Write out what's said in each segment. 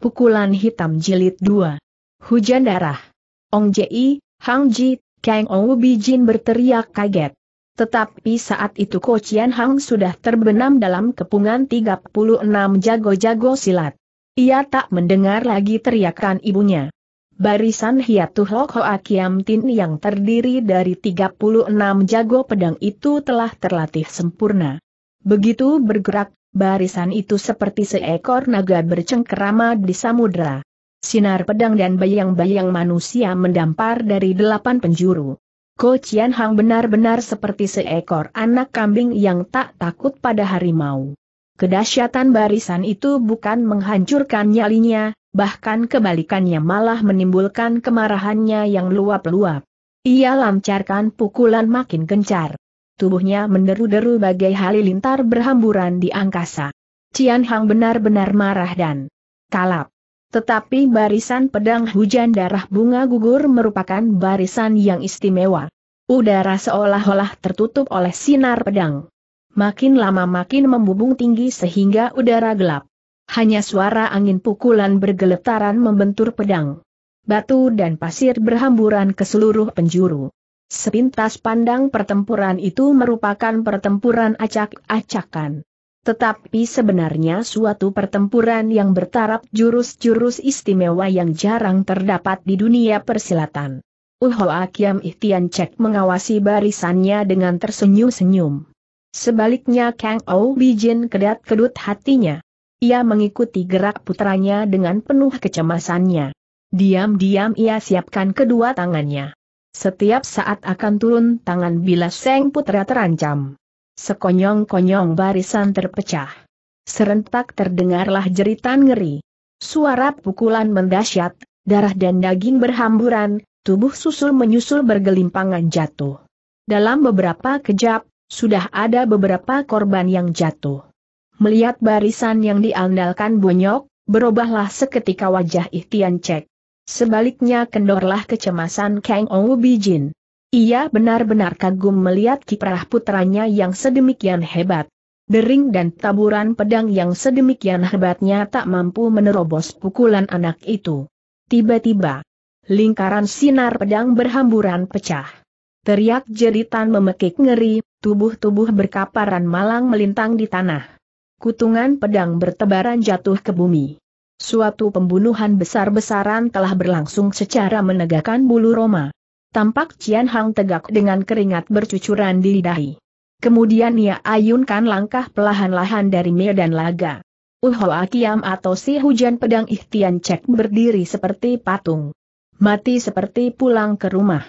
Pukulan Hitam Jilid 2 Hujan Darah Ong Ji, Hang Ji, Kang Ou Jin berteriak kaget. Tetapi saat itu Ko Chian Hang sudah terbenam dalam kepungan 36 jago-jago silat. Ia tak mendengar lagi teriakan ibunya. Barisan Hiatu Hok Hoa Tin yang terdiri dari 36 jago pedang itu telah terlatih sempurna. Begitu bergerak, Barisan itu seperti seekor naga bercengkerama di samudra. Sinar pedang dan bayang-bayang manusia mendampar dari delapan penjuru. Ko Chian Hang benar-benar seperti seekor anak kambing yang tak takut pada harimau. Kedahsyatan barisan itu bukan menghancurkan nyalinya, bahkan kebalikannya malah menimbulkan kemarahannya yang luap-luap. Ia lancarkan pukulan makin gencar tubuhnya menderu-deru bagai halilintar berhamburan di angkasa. Cian Hang benar-benar marah dan kalap. Tetapi barisan pedang hujan darah bunga gugur merupakan barisan yang istimewa. Udara seolah-olah tertutup oleh sinar pedang. Makin lama makin membubung tinggi sehingga udara gelap. Hanya suara angin pukulan bergeletaran membentur pedang. Batu dan pasir berhamburan ke seluruh penjuru. Sepintas pandang pertempuran itu merupakan pertempuran acak-acakan. Tetapi sebenarnya suatu pertempuran yang bertaraf jurus-jurus istimewa yang jarang terdapat di dunia persilatan. Uho Akiam Ihtian Cek mengawasi barisannya dengan tersenyum-senyum. Sebaliknya Kang Ou Bijin kedat-kedut hatinya. Ia mengikuti gerak putranya dengan penuh kecemasannya. Diam-diam ia siapkan kedua tangannya. Setiap saat akan turun tangan bila Seng Putra terancam. Sekonyong-konyong barisan terpecah. Serentak terdengarlah jeritan ngeri. Suara pukulan mendasyat, darah dan daging berhamburan, tubuh susul menyusul bergelimpangan jatuh. Dalam beberapa kejap, sudah ada beberapa korban yang jatuh. Melihat barisan yang diandalkan bonyok, berubahlah seketika wajah Ihtian Cek. Sebaliknya kendorlah kecemasan Kang Ou Bijin. Ia benar-benar kagum melihat kiprah putranya yang sedemikian hebat. Dering dan taburan pedang yang sedemikian hebatnya tak mampu menerobos pukulan anak itu. Tiba-tiba, lingkaran sinar pedang berhamburan pecah. Teriak jeritan memekik ngeri, tubuh-tubuh berkaparan malang melintang di tanah. Kutungan pedang bertebaran jatuh ke bumi. Suatu pembunuhan besar-besaran telah berlangsung secara menegakkan bulu Roma. Tampak Cian Hang tegak dengan keringat bercucuran di dahi. Kemudian ia ayunkan langkah pelahan-lahan dari medan laga. Uhoa Akiam atau si hujan pedang Ihtian Cek berdiri seperti patung. Mati seperti pulang ke rumah.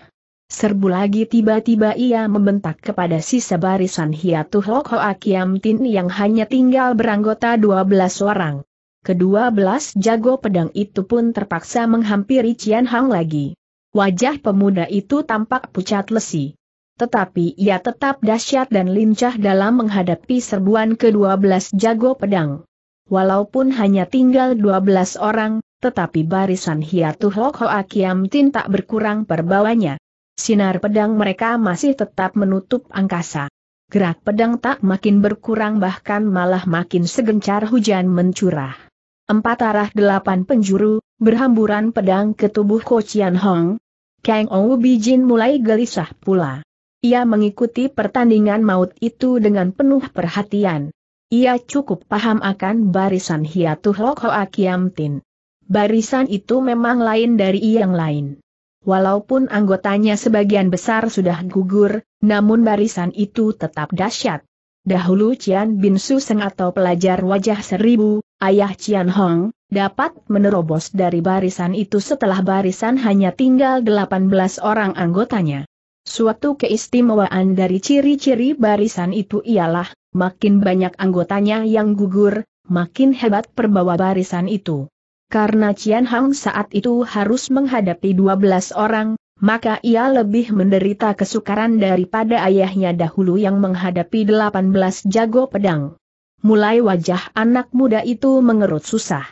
Serbu lagi tiba-tiba ia membentak kepada sisa barisan Hiatu Lok Hoa Kiam Tin yang hanya tinggal beranggota 12 orang. Kedua belas jago pedang itu pun terpaksa menghampiri Cian Hang lagi. Wajah pemuda itu tampak pucat lesi. Tetapi ia tetap dahsyat dan lincah dalam menghadapi serbuan kedua belas jago pedang. Walaupun hanya tinggal dua belas orang, tetapi barisan Hiatuh Lok Hoa Tin tak berkurang perbawanya. Sinar pedang mereka masih tetap menutup angkasa. Gerak pedang tak makin berkurang bahkan malah makin segencar hujan mencurah empat arah delapan penjuru, berhamburan pedang ke tubuh Ko Chian Hong. Kang Ou Bijin mulai gelisah pula. Ia mengikuti pertandingan maut itu dengan penuh perhatian. Ia cukup paham akan barisan Hiatuh Lok Hoa Kiam Tin. Barisan itu memang lain dari yang lain. Walaupun anggotanya sebagian besar sudah gugur, namun barisan itu tetap dahsyat. Dahulu Cian Bin Su Seng atau pelajar wajah seribu, ayah Cian Hong, dapat menerobos dari barisan itu setelah barisan hanya tinggal 18 orang anggotanya. Suatu keistimewaan dari ciri-ciri barisan itu ialah, makin banyak anggotanya yang gugur, makin hebat perbawa barisan itu. Karena Cian Hong saat itu harus menghadapi 12 orang, maka ia lebih menderita kesukaran daripada ayahnya dahulu yang menghadapi 18 jago pedang mulai wajah anak muda itu mengerut susah.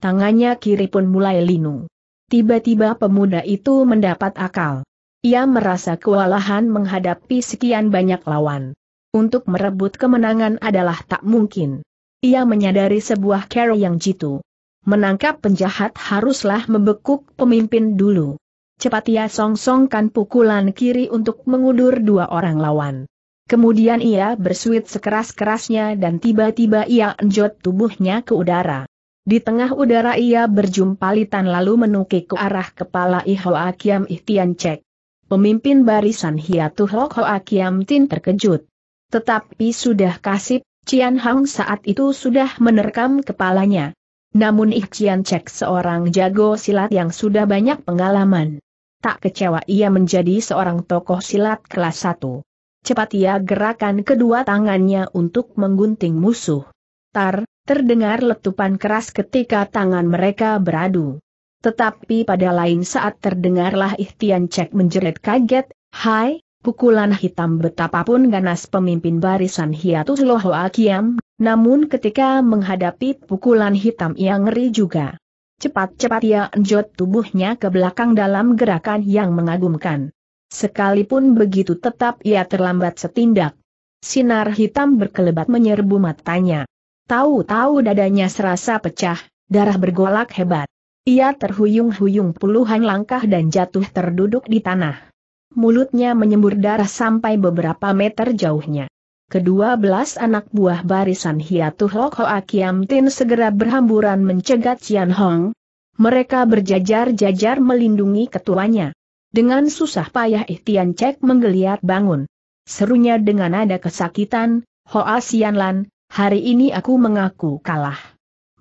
Tangannya kiri pun mulai linu. Tiba-tiba pemuda itu mendapat akal. Ia merasa kewalahan menghadapi sekian banyak lawan. Untuk merebut kemenangan adalah tak mungkin. Ia menyadari sebuah cara yang jitu. Menangkap penjahat haruslah membekuk pemimpin dulu. Cepat ia songsongkan pukulan kiri untuk mengundur dua orang lawan. Kemudian ia bersuit sekeras-kerasnya dan tiba-tiba ia enjot tubuhnya ke udara. Di tengah udara ia berjumpa litan lalu menukik ke arah kepala Iho Akiam Ihtian Cek. Pemimpin barisan Hiatuh Lok Akiam Tin terkejut. Tetapi sudah kasih, Cian Hang saat itu sudah menerkam kepalanya. Namun Ihtian Cek seorang jago silat yang sudah banyak pengalaman. Tak kecewa ia menjadi seorang tokoh silat kelas 1. Cepat ia gerakan kedua tangannya untuk menggunting musuh. Tar, terdengar letupan keras ketika tangan mereka beradu. Tetapi pada lain saat terdengarlah Ihtian Cek menjerit kaget, Hai, pukulan hitam betapapun ganas pemimpin barisan Hiatus loho akiam, namun ketika menghadapi pukulan hitam ia ngeri juga. Cepat-cepat ia enjot tubuhnya ke belakang dalam gerakan yang mengagumkan. Sekalipun begitu tetap ia terlambat setindak. Sinar hitam berkelebat menyerbu matanya. Tahu-tahu dadanya serasa pecah, darah bergolak hebat. Ia terhuyung-huyung puluhan langkah dan jatuh terduduk di tanah. Mulutnya menyembur darah sampai beberapa meter jauhnya. Kedua belas anak buah barisan Hiatuh Lok Hoa Kiam Tin segera berhamburan mencegat Cian Hong. Mereka berjajar-jajar melindungi ketuanya. Dengan susah payah Ihtian Cek menggeliat bangun. Serunya dengan nada kesakitan, Hoa Sianlan, hari ini aku mengaku kalah.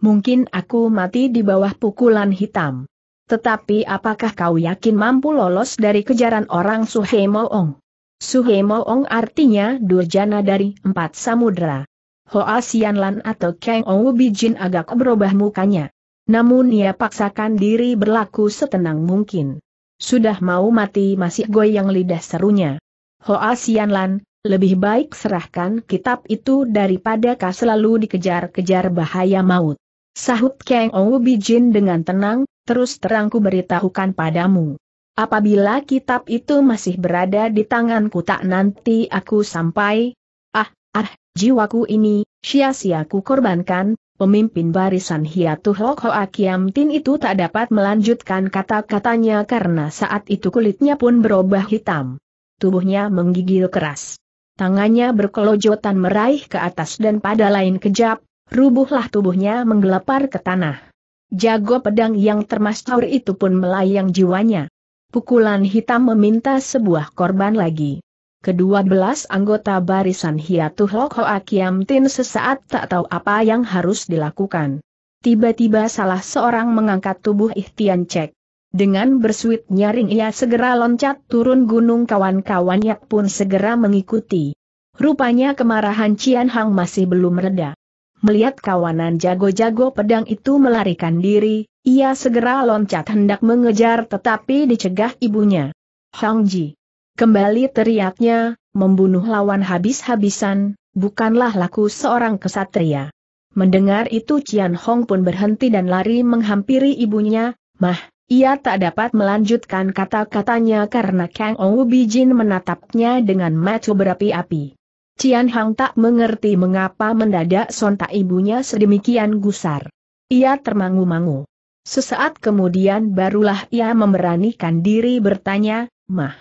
Mungkin aku mati di bawah pukulan hitam. Tetapi apakah kau yakin mampu lolos dari kejaran orang Suhe Ong? Suhe Ong artinya durjana dari empat samudera. Hoa Sianlan atau Kang Ou Bijin agak berubah mukanya. Namun ia paksakan diri berlaku setenang mungkin. Sudah mau mati masih goyang lidah serunya. Hoa Sianlan, lebih baik serahkan kitab itu daripada kau selalu dikejar-kejar bahaya maut. Sahut Kang Ou Bijin dengan tenang, terus terangku beritahukan padamu. Apabila kitab itu masih berada di tanganku tak nanti aku sampai. Ah, ah, jiwaku ini, sia-sia ku korbankan, Pemimpin barisan Hiatuh Lok Hoa Kiam Tin itu tak dapat melanjutkan kata-katanya karena saat itu kulitnya pun berubah hitam. Tubuhnya menggigil keras. Tangannya berkelojotan meraih ke atas dan pada lain kejap, rubuhlah tubuhnya menggelepar ke tanah. Jago pedang yang termasyur itu pun melayang jiwanya. Pukulan hitam meminta sebuah korban lagi. Kedua belas anggota barisan Hiatuh Lok ho Kiam Tin sesaat tak tahu apa yang harus dilakukan. Tiba-tiba salah seorang mengangkat tubuh Ihtian Cek. Dengan bersuit nyaring ia segera loncat turun gunung kawan-kawannya pun segera mengikuti. Rupanya kemarahan Cian Hang masih belum reda. Melihat kawanan jago-jago pedang itu melarikan diri, ia segera loncat hendak mengejar tetapi dicegah ibunya. Hang Ji. Kembali teriaknya, membunuh lawan habis-habisan, bukanlah laku seorang kesatria. Mendengar itu Cian Hong pun berhenti dan lari menghampiri ibunya, mah, ia tak dapat melanjutkan kata-katanya karena Kang Ubi Bijin menatapnya dengan mata berapi-api. Cian Hong tak mengerti mengapa mendadak sontak ibunya sedemikian gusar. Ia termangu-mangu. Sesaat kemudian barulah ia memberanikan diri bertanya, Mah,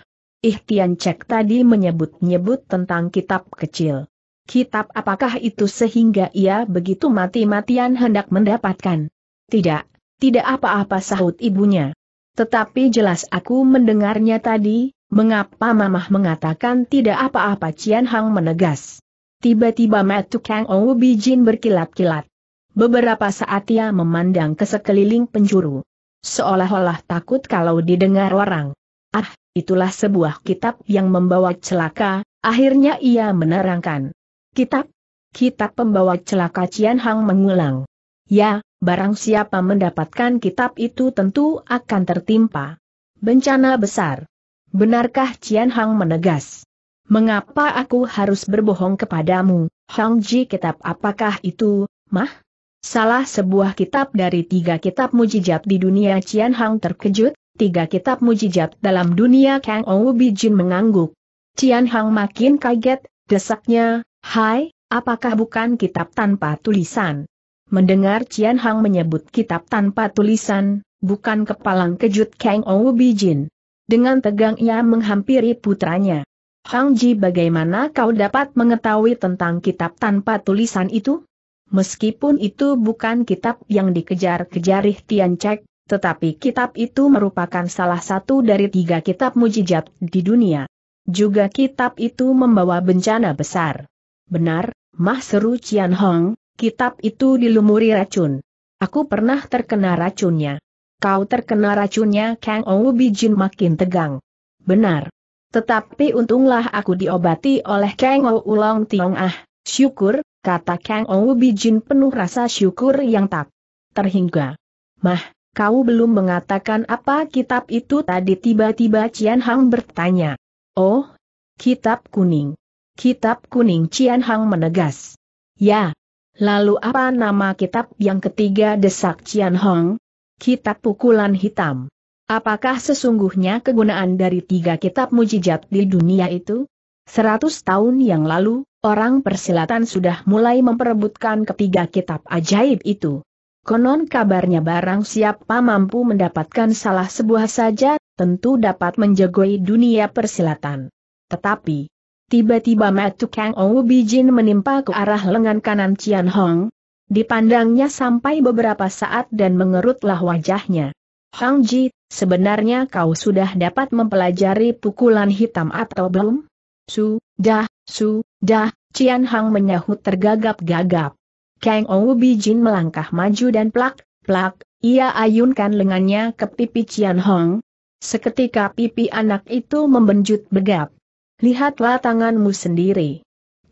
Ihtian Cek tadi menyebut-nyebut tentang kitab kecil. Kitab apakah itu sehingga ia begitu mati-matian hendak mendapatkan? Tidak, tidak apa-apa sahut ibunya. Tetapi jelas aku mendengarnya tadi, mengapa mamah mengatakan tidak apa-apa Cian Hang menegas. Tiba-tiba Matu Kang Ou Bijin berkilat-kilat. Beberapa saat ia memandang ke sekeliling penjuru. Seolah-olah takut kalau didengar orang. Ah, itulah sebuah kitab yang membawa celaka, akhirnya ia menerangkan. Kitab? Kitab pembawa celaka Cian Hang mengulang. Ya, barang siapa mendapatkan kitab itu tentu akan tertimpa. Bencana besar. Benarkah Cian Hang menegas? Mengapa aku harus berbohong kepadamu, Hang Ji kitab apakah itu, mah? Salah sebuah kitab dari tiga kitab mujijat di dunia Cian Hang terkejut, tiga kitab mujijat dalam dunia Kang Ou Bijin mengangguk. Cian Hang makin kaget, desaknya, Hai, apakah bukan kitab tanpa tulisan? Mendengar Cian Hang menyebut kitab tanpa tulisan, bukan kepalang kejut Kang Ou Bijin. Dengan tegang ia menghampiri putranya. Hang Ji bagaimana kau dapat mengetahui tentang kitab tanpa tulisan itu? Meskipun itu bukan kitab yang dikejar-kejarih Tian Cek, tetapi kitab itu merupakan salah satu dari tiga kitab mujizat di dunia. Juga kitab itu membawa bencana besar. Benar, mah seru Cian Hong, kitab itu dilumuri racun. Aku pernah terkena racunnya. Kau terkena racunnya Kang Ou Bijin makin tegang. Benar. Tetapi untunglah aku diobati oleh Kang Ou Ulong Tiong Ah, syukur, kata Kang Ou Bijin penuh rasa syukur yang tak terhingga. Mah, kau belum mengatakan apa kitab itu tadi tiba-tiba Cian Hang bertanya. Oh, kitab kuning. Kitab kuning Cian Hang menegas. Ya. Lalu apa nama kitab yang ketiga desak Cian Hong? Kitab pukulan hitam. Apakah sesungguhnya kegunaan dari tiga kitab mujijat di dunia itu? Seratus tahun yang lalu, orang persilatan sudah mulai memperebutkan ketiga kitab ajaib itu. Konon kabarnya barang siapa mampu mendapatkan salah sebuah saja, tentu dapat menjagoi dunia persilatan. Tetapi, tiba-tiba Matu Kang Ou Bijin menimpa ke arah lengan kanan Cian Hong. Dipandangnya sampai beberapa saat dan mengerutlah wajahnya. Hang Ji, sebenarnya kau sudah dapat mempelajari pukulan hitam atau belum? Su, dah, su, dah, Cian Hang menyahut tergagap-gagap. Kang Ou Bijin melangkah maju dan plak, plak, ia ayunkan lengannya ke pipi Cian Hong. Seketika pipi anak itu membenjut begap. Lihatlah tanganmu sendiri.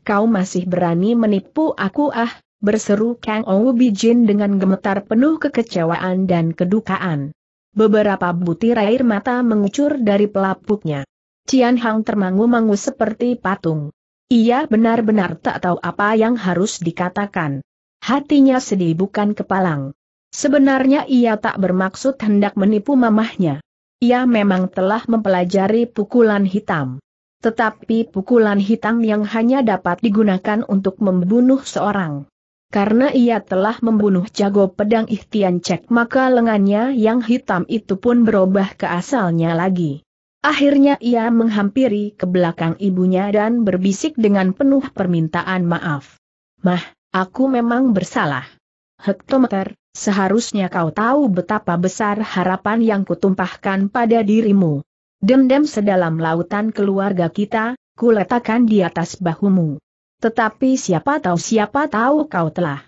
Kau masih berani menipu aku ah, berseru Kang Ou Bijin dengan gemetar penuh kekecewaan dan kedukaan. Beberapa butir air mata mengucur dari pelapuknya. Cian Hong termangu-mangu seperti patung. Ia benar-benar tak tahu apa yang harus dikatakan. Hatinya sedih bukan kepalang. Sebenarnya ia tak bermaksud hendak menipu mamahnya. Ia memang telah mempelajari pukulan hitam. Tetapi pukulan hitam yang hanya dapat digunakan untuk membunuh seorang. Karena ia telah membunuh jago pedang Ihtian Cek maka lengannya yang hitam itu pun berubah ke asalnya lagi. Akhirnya ia menghampiri ke belakang ibunya dan berbisik dengan penuh permintaan maaf. Mah, Aku memang bersalah. Hektometer, seharusnya kau tahu betapa besar harapan yang kutumpahkan pada dirimu. Dendam sedalam lautan keluarga kita, kuletakkan di atas bahumu. Tetapi siapa tahu siapa tahu kau telah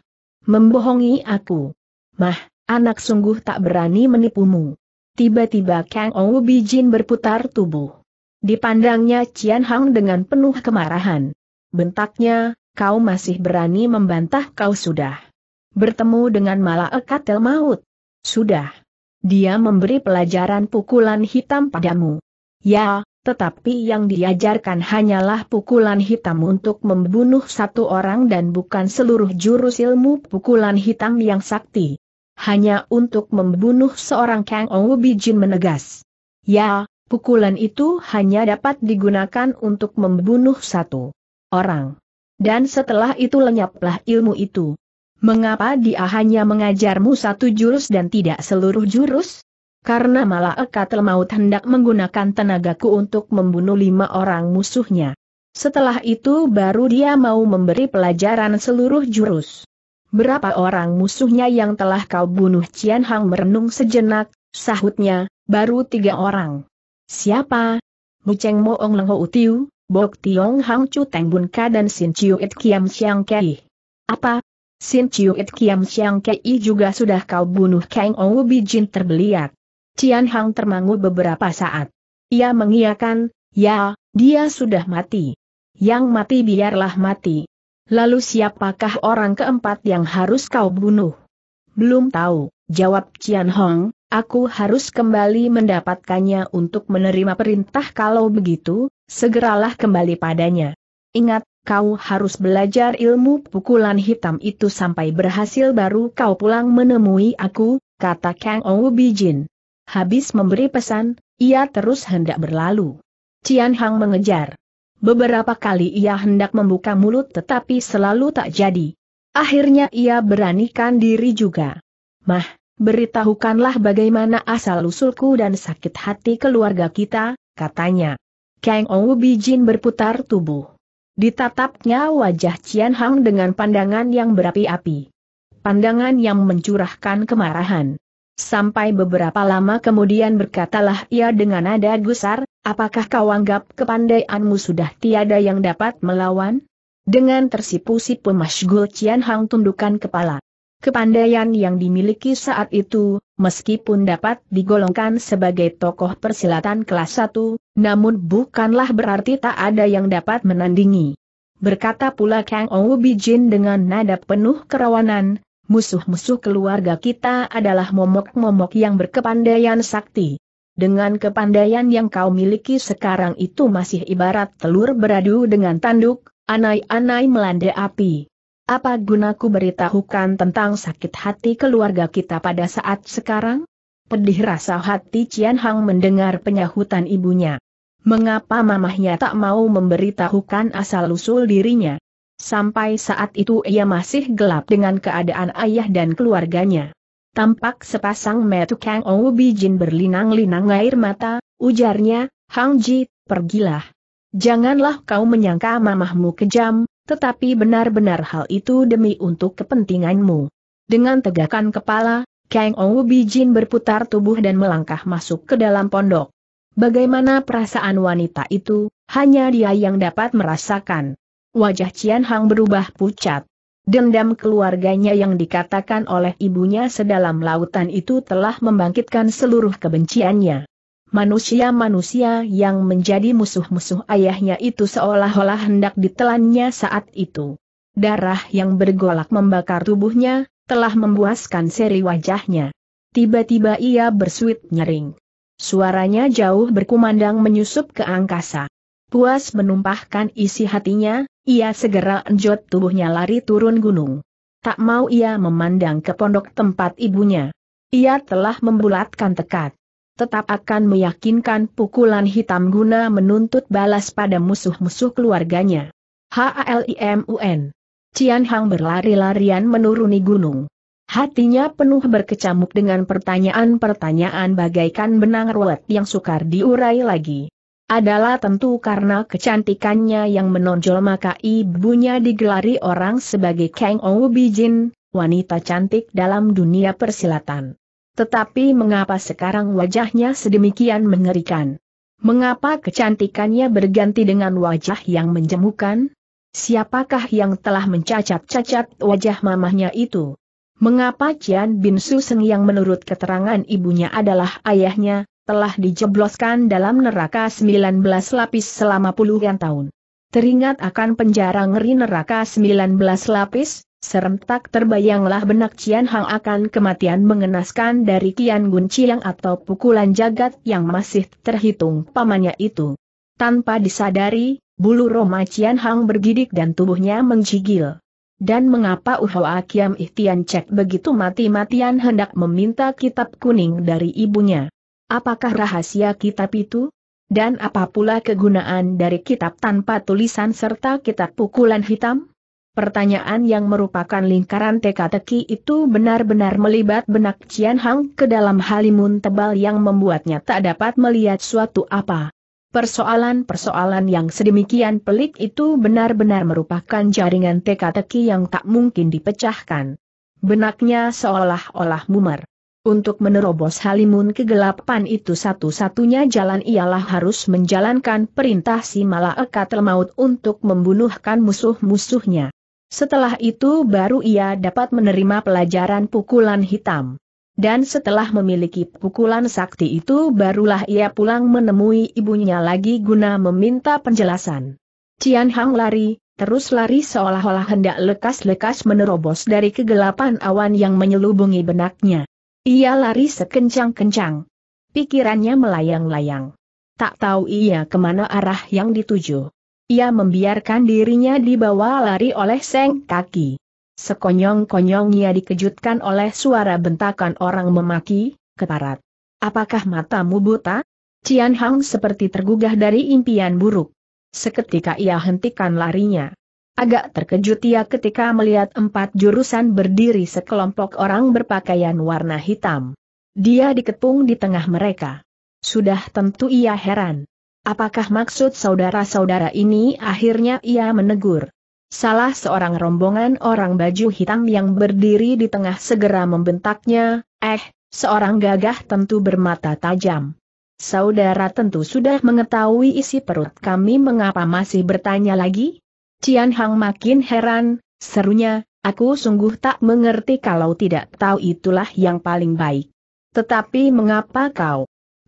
membohongi aku. Mah, anak sungguh tak berani menipumu. Tiba-tiba Kang Ou Bijin berputar tubuh. Dipandangnya Cian Hang dengan penuh kemarahan. Bentaknya, kau masih berani membantah kau sudah. Bertemu dengan Malaikatel Maut. Sudah. Dia memberi pelajaran pukulan hitam padamu. Ya, tetapi yang diajarkan hanyalah pukulan hitam untuk membunuh satu orang dan bukan seluruh jurus ilmu pukulan hitam yang sakti. Hanya untuk membunuh seorang Kang Ou Jin menegas. Ya, pukulan itu hanya dapat digunakan untuk membunuh satu orang. Dan setelah itu lenyaplah ilmu itu. Mengapa dia hanya mengajarmu satu jurus dan tidak seluruh jurus? Karena malah Ekatel Maut hendak menggunakan tenagaku untuk membunuh lima orang musuhnya. Setelah itu baru dia mau memberi pelajaran seluruh jurus. Berapa orang musuhnya yang telah kau bunuh Cian Hang merenung sejenak, sahutnya, baru tiga orang. Siapa? Leng Ho U Utiu, Bok Tiong Hang Chu Teng Bun Ka dan Sin Chiu It Kiam Siang Kei. Apa? Sin Chiu It Kiam Siang Kei juga sudah kau bunuh Kang Ou Bijin terbeliat. Cian Hang termangu beberapa saat. Ia mengiakan, ya, dia sudah mati. Yang mati biarlah mati. Lalu siapakah orang keempat yang harus kau bunuh? Belum tahu, jawab Cian Hong, aku harus kembali mendapatkannya untuk menerima perintah kalau begitu, segeralah kembali padanya. Ingat, kau harus belajar ilmu pukulan hitam itu sampai berhasil baru kau pulang menemui aku, kata Kang Ou Bijin. Habis memberi pesan, ia terus hendak berlalu. Cian Hang mengejar. Beberapa kali ia hendak membuka mulut tetapi selalu tak jadi. Akhirnya ia beranikan diri juga. Mah, beritahukanlah bagaimana asal-usulku dan sakit hati keluarga kita, katanya. Kang Ou Bijin berputar tubuh. Ditatapnya wajah Cian Hang dengan pandangan yang berapi-api. Pandangan yang mencurahkan kemarahan. Sampai beberapa lama kemudian berkatalah ia dengan nada gusar, apakah kau anggap kepandaianmu sudah tiada yang dapat melawan? Dengan tersipu-sipu Masgul Cian Hang tundukkan kepala. Kepandaian yang dimiliki saat itu, meskipun dapat digolongkan sebagai tokoh persilatan kelas 1, namun bukanlah berarti tak ada yang dapat menandingi. Berkata pula Kang Ou Bijin dengan nada penuh kerawanan, musuh-musuh keluarga kita adalah momok-momok yang berkepandaian sakti. Dengan kepandaian yang kau miliki sekarang itu masih ibarat telur beradu dengan tanduk, anai-anai melanda api. Apa gunaku beritahukan tentang sakit hati keluarga kita pada saat sekarang? Pedih rasa hati Cian Hang mendengar penyahutan ibunya. Mengapa mamahnya tak mau memberitahukan asal-usul dirinya? Sampai saat itu ia masih gelap dengan keadaan ayah dan keluarganya. Tampak sepasang metu Kang Ou Jin berlinang-linang air mata, ujarnya, Hang Ji, pergilah. Janganlah kau menyangka mamahmu kejam, tetapi benar-benar hal itu demi untuk kepentinganmu. Dengan tegakan kepala, Kang Ou Jin berputar tubuh dan melangkah masuk ke dalam pondok. Bagaimana perasaan wanita itu, hanya dia yang dapat merasakan. Wajah Cian Hang berubah pucat. Dendam keluarganya yang dikatakan oleh ibunya sedalam lautan itu telah membangkitkan seluruh kebenciannya manusia-manusia yang menjadi musuh-musuh ayahnya itu seolah-olah hendak ditelannya saat itu. Darah yang bergolak membakar tubuhnya, telah membuaskan seri wajahnya. Tiba-tiba ia bersuit nyering. Suaranya jauh berkumandang menyusup ke angkasa. Puas menumpahkan isi hatinya, ia segera enjot tubuhnya lari turun gunung. Tak mau ia memandang ke pondok tempat ibunya. Ia telah membulatkan tekad tetap akan meyakinkan pukulan hitam guna menuntut balas pada musuh-musuh keluarganya. HALIMUN. Cian Hang berlari-larian menuruni gunung. Hatinya penuh berkecamuk dengan pertanyaan-pertanyaan bagaikan benang ruwet yang sukar diurai lagi adalah tentu karena kecantikannya yang menonjol maka ibunya digelari orang sebagai Kang Ou Bijin, wanita cantik dalam dunia persilatan. Tetapi mengapa sekarang wajahnya sedemikian mengerikan? Mengapa kecantikannya berganti dengan wajah yang menjemukan? Siapakah yang telah mencacat-cacat wajah mamahnya itu? Mengapa Cian Bin Suseng yang menurut keterangan ibunya adalah ayahnya, telah dijebloskan dalam neraka 19 lapis selama puluhan tahun. Teringat akan penjara ngeri neraka 19 lapis, Serentak terbayanglah benak Cian Hang akan kematian mengenaskan dari Kian Gun Chiang atau pukulan jagat yang masih terhitung pamannya itu. Tanpa disadari, bulu Roma Cian Hang bergidik dan tubuhnya menggigil. Dan mengapa Uhoa Kiam Ihtian Cek begitu mati-matian hendak meminta kitab kuning dari ibunya? Apakah rahasia kitab itu? Dan apa pula kegunaan dari kitab tanpa tulisan serta kitab pukulan hitam? Pertanyaan yang merupakan lingkaran teka-teki itu benar-benar melibat benak Cian Hang ke dalam halimun tebal yang membuatnya tak dapat melihat suatu apa. Persoalan-persoalan yang sedemikian pelik itu benar-benar merupakan jaringan teka-teki yang tak mungkin dipecahkan. Benaknya seolah-olah mumer. Untuk menerobos halimun kegelapan itu satu-satunya jalan ialah harus menjalankan perintah si malaekat maut untuk membunuhkan musuh-musuhnya. Setelah itu baru ia dapat menerima pelajaran pukulan hitam. Dan setelah memiliki pukulan sakti itu barulah ia pulang menemui ibunya lagi guna meminta penjelasan. Cian Hang lari, terus lari seolah-olah hendak lekas-lekas menerobos dari kegelapan awan yang menyelubungi benaknya. Ia lari sekencang-kencang. Pikirannya melayang-layang. Tak tahu ia kemana arah yang dituju. Ia membiarkan dirinya dibawa lari oleh seng kaki. sekonyong konyong ia dikejutkan oleh suara bentakan orang memaki, ketarat. Apakah matamu buta? Cian Hang seperti tergugah dari impian buruk. Seketika ia hentikan larinya. Agak terkejut ia ketika melihat empat jurusan berdiri sekelompok orang berpakaian warna hitam. Dia dikepung di tengah mereka. Sudah tentu ia heran. Apakah maksud saudara-saudara ini akhirnya ia menegur? Salah seorang rombongan orang baju hitam yang berdiri di tengah segera membentaknya, eh, seorang gagah tentu bermata tajam. Saudara tentu sudah mengetahui isi perut kami mengapa masih bertanya lagi? Cian Hang makin heran, serunya, Aku sungguh tak mengerti kalau tidak tahu itulah yang paling baik. Tetapi mengapa kau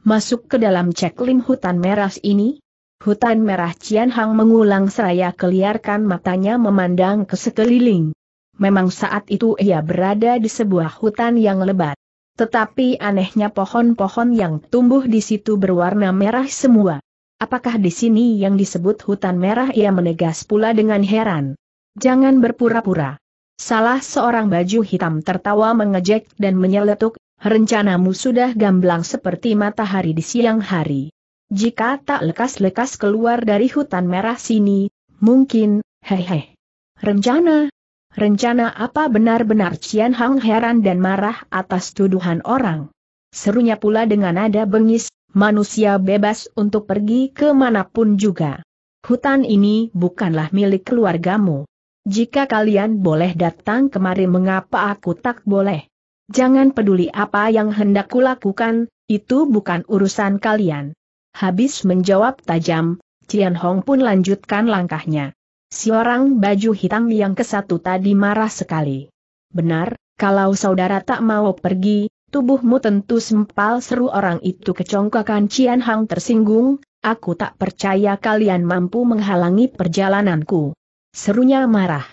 masuk ke dalam ceklim hutan merah ini? Hutan merah Cian Hang mengulang seraya keliarkan matanya memandang ke sekeliling. Memang saat itu ia berada di sebuah hutan yang lebat. Tetapi anehnya pohon-pohon yang tumbuh di situ berwarna merah semua. Apakah di sini yang disebut hutan merah ia menegas pula dengan heran. Jangan berpura-pura. Salah seorang baju hitam tertawa mengejek dan menyeletuk, rencanamu sudah gamblang seperti matahari di siang hari. Jika tak lekas-lekas keluar dari hutan merah sini, mungkin, hehe. Rencana? Rencana apa benar-benar Cian Hang heran dan marah atas tuduhan orang? Serunya pula dengan nada bengis, manusia bebas untuk pergi ke manapun juga. Hutan ini bukanlah milik keluargamu. Jika kalian boleh datang kemari mengapa aku tak boleh? Jangan peduli apa yang hendak kulakukan, itu bukan urusan kalian. Habis menjawab tajam, Cian Hong pun lanjutkan langkahnya. Si orang baju hitam yang kesatu tadi marah sekali. Benar, kalau saudara tak mau pergi, tubuhmu tentu sempal seru orang itu kecongkakan Cian Hong tersinggung, aku tak percaya kalian mampu menghalangi perjalananku. Serunya marah.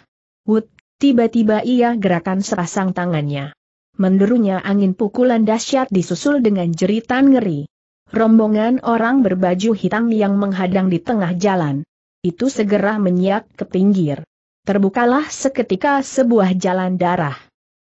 Wut, tiba-tiba ia gerakan serasang tangannya. Menderunya angin pukulan dahsyat disusul dengan jeritan ngeri. Rombongan orang berbaju hitam yang menghadang di tengah jalan. Itu segera menyiak ke pinggir. Terbukalah seketika sebuah jalan darah.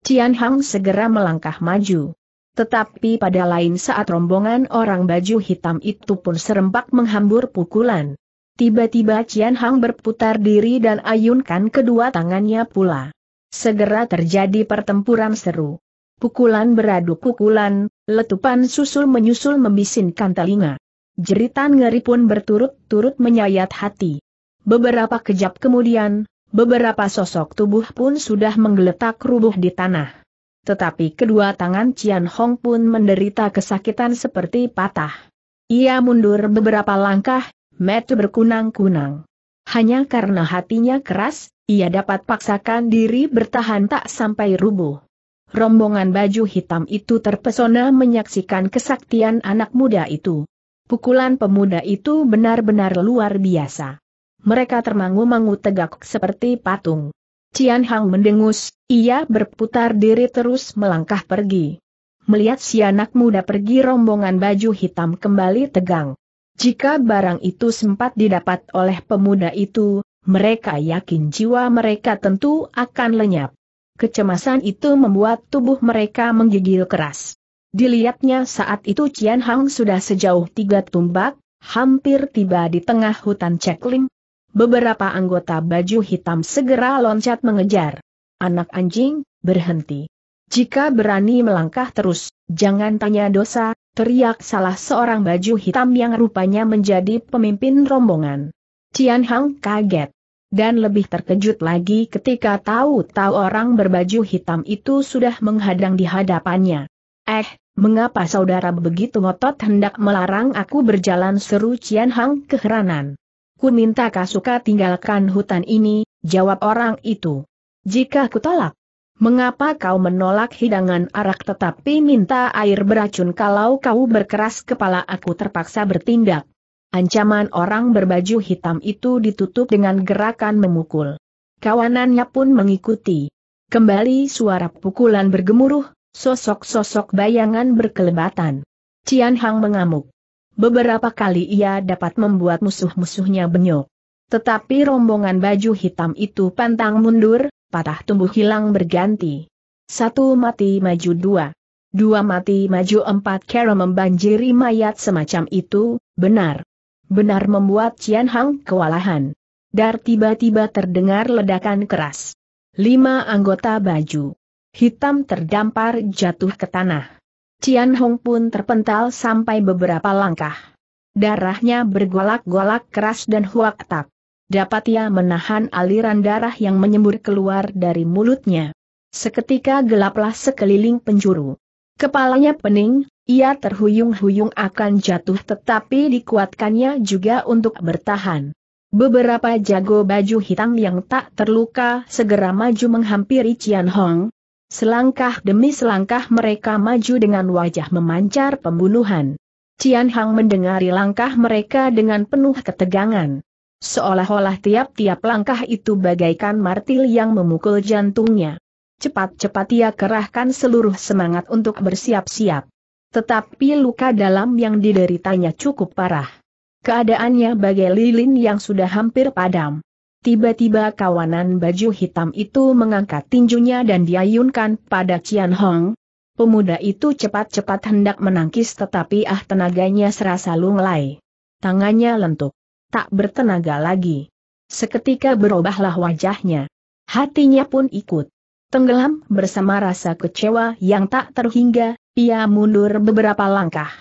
Cian Hang segera melangkah maju. Tetapi pada lain saat rombongan orang baju hitam itu pun serempak menghambur pukulan. Tiba-tiba Cian Hang berputar diri dan ayunkan kedua tangannya pula. Segera terjadi pertempuran seru. Pukulan beradu pukulan, letupan susul menyusul membisinkan telinga. Jeritan ngeri pun berturut-turut menyayat hati. Beberapa kejap kemudian, beberapa sosok tubuh pun sudah menggeletak rubuh di tanah. Tetapi kedua tangan Cian Hong pun menderita kesakitan seperti patah. Ia mundur beberapa langkah, metu berkunang-kunang. Hanya karena hatinya keras, ia dapat paksakan diri bertahan tak sampai rubuh rombongan baju hitam itu terpesona menyaksikan kesaktian anak muda itu. Pukulan pemuda itu benar-benar luar biasa. Mereka termangu-mangu tegak seperti patung. Cian Hang mendengus, ia berputar diri terus melangkah pergi. Melihat si anak muda pergi rombongan baju hitam kembali tegang. Jika barang itu sempat didapat oleh pemuda itu, mereka yakin jiwa mereka tentu akan lenyap. Kecemasan itu membuat tubuh mereka menggigil keras. Dilihatnya saat itu Cian Hang sudah sejauh tiga tumbak, hampir tiba di tengah hutan cekling. Beberapa anggota baju hitam segera loncat mengejar. Anak anjing, berhenti. Jika berani melangkah terus, jangan tanya dosa, teriak salah seorang baju hitam yang rupanya menjadi pemimpin rombongan. Cian Hang kaget dan lebih terkejut lagi ketika tahu-tahu orang berbaju hitam itu sudah menghadang di hadapannya. Eh, mengapa saudara begitu ngotot hendak melarang aku berjalan seru Cian Hang keheranan? Ku minta Kasuka tinggalkan hutan ini, jawab orang itu. Jika ku tolak, mengapa kau menolak hidangan arak tetapi minta air beracun kalau kau berkeras kepala aku terpaksa bertindak? Ancaman orang berbaju hitam itu ditutup dengan gerakan memukul. Kawanannya pun mengikuti. Kembali suara pukulan bergemuruh, sosok-sosok bayangan berkelebatan. Cian Hang mengamuk. Beberapa kali ia dapat membuat musuh-musuhnya benyok. Tetapi rombongan baju hitam itu pantang mundur, patah tumbuh hilang berganti. Satu mati maju dua. Dua mati maju empat kera membanjiri mayat semacam itu, benar benar membuat Cian Hang kewalahan. Dar tiba-tiba terdengar ledakan keras. Lima anggota baju hitam terdampar jatuh ke tanah. Cian Hong pun terpental sampai beberapa langkah. Darahnya bergolak-golak keras dan huak tak. Dapat ia menahan aliran darah yang menyembur keluar dari mulutnya. Seketika gelaplah sekeliling penjuru. Kepalanya pening, ia terhuyung-huyung akan jatuh tetapi dikuatkannya juga untuk bertahan. Beberapa jago baju hitam yang tak terluka segera maju menghampiri Cian Hong. Selangkah demi selangkah mereka maju dengan wajah memancar pembunuhan. Cian Hong mendengari langkah mereka dengan penuh ketegangan. Seolah-olah tiap-tiap langkah itu bagaikan martil yang memukul jantungnya. Cepat-cepat ia kerahkan seluruh semangat untuk bersiap-siap. Tetapi luka dalam yang dideritanya cukup parah. Keadaannya bagai lilin yang sudah hampir padam. Tiba-tiba kawanan baju hitam itu mengangkat tinjunya dan diayunkan pada Cian Hong. Pemuda itu cepat-cepat hendak menangkis tetapi ah tenaganya serasa lunglai. Tangannya lentuk. Tak bertenaga lagi. Seketika berubahlah wajahnya. Hatinya pun ikut tenggelam bersama rasa kecewa yang tak terhingga, ia mundur beberapa langkah.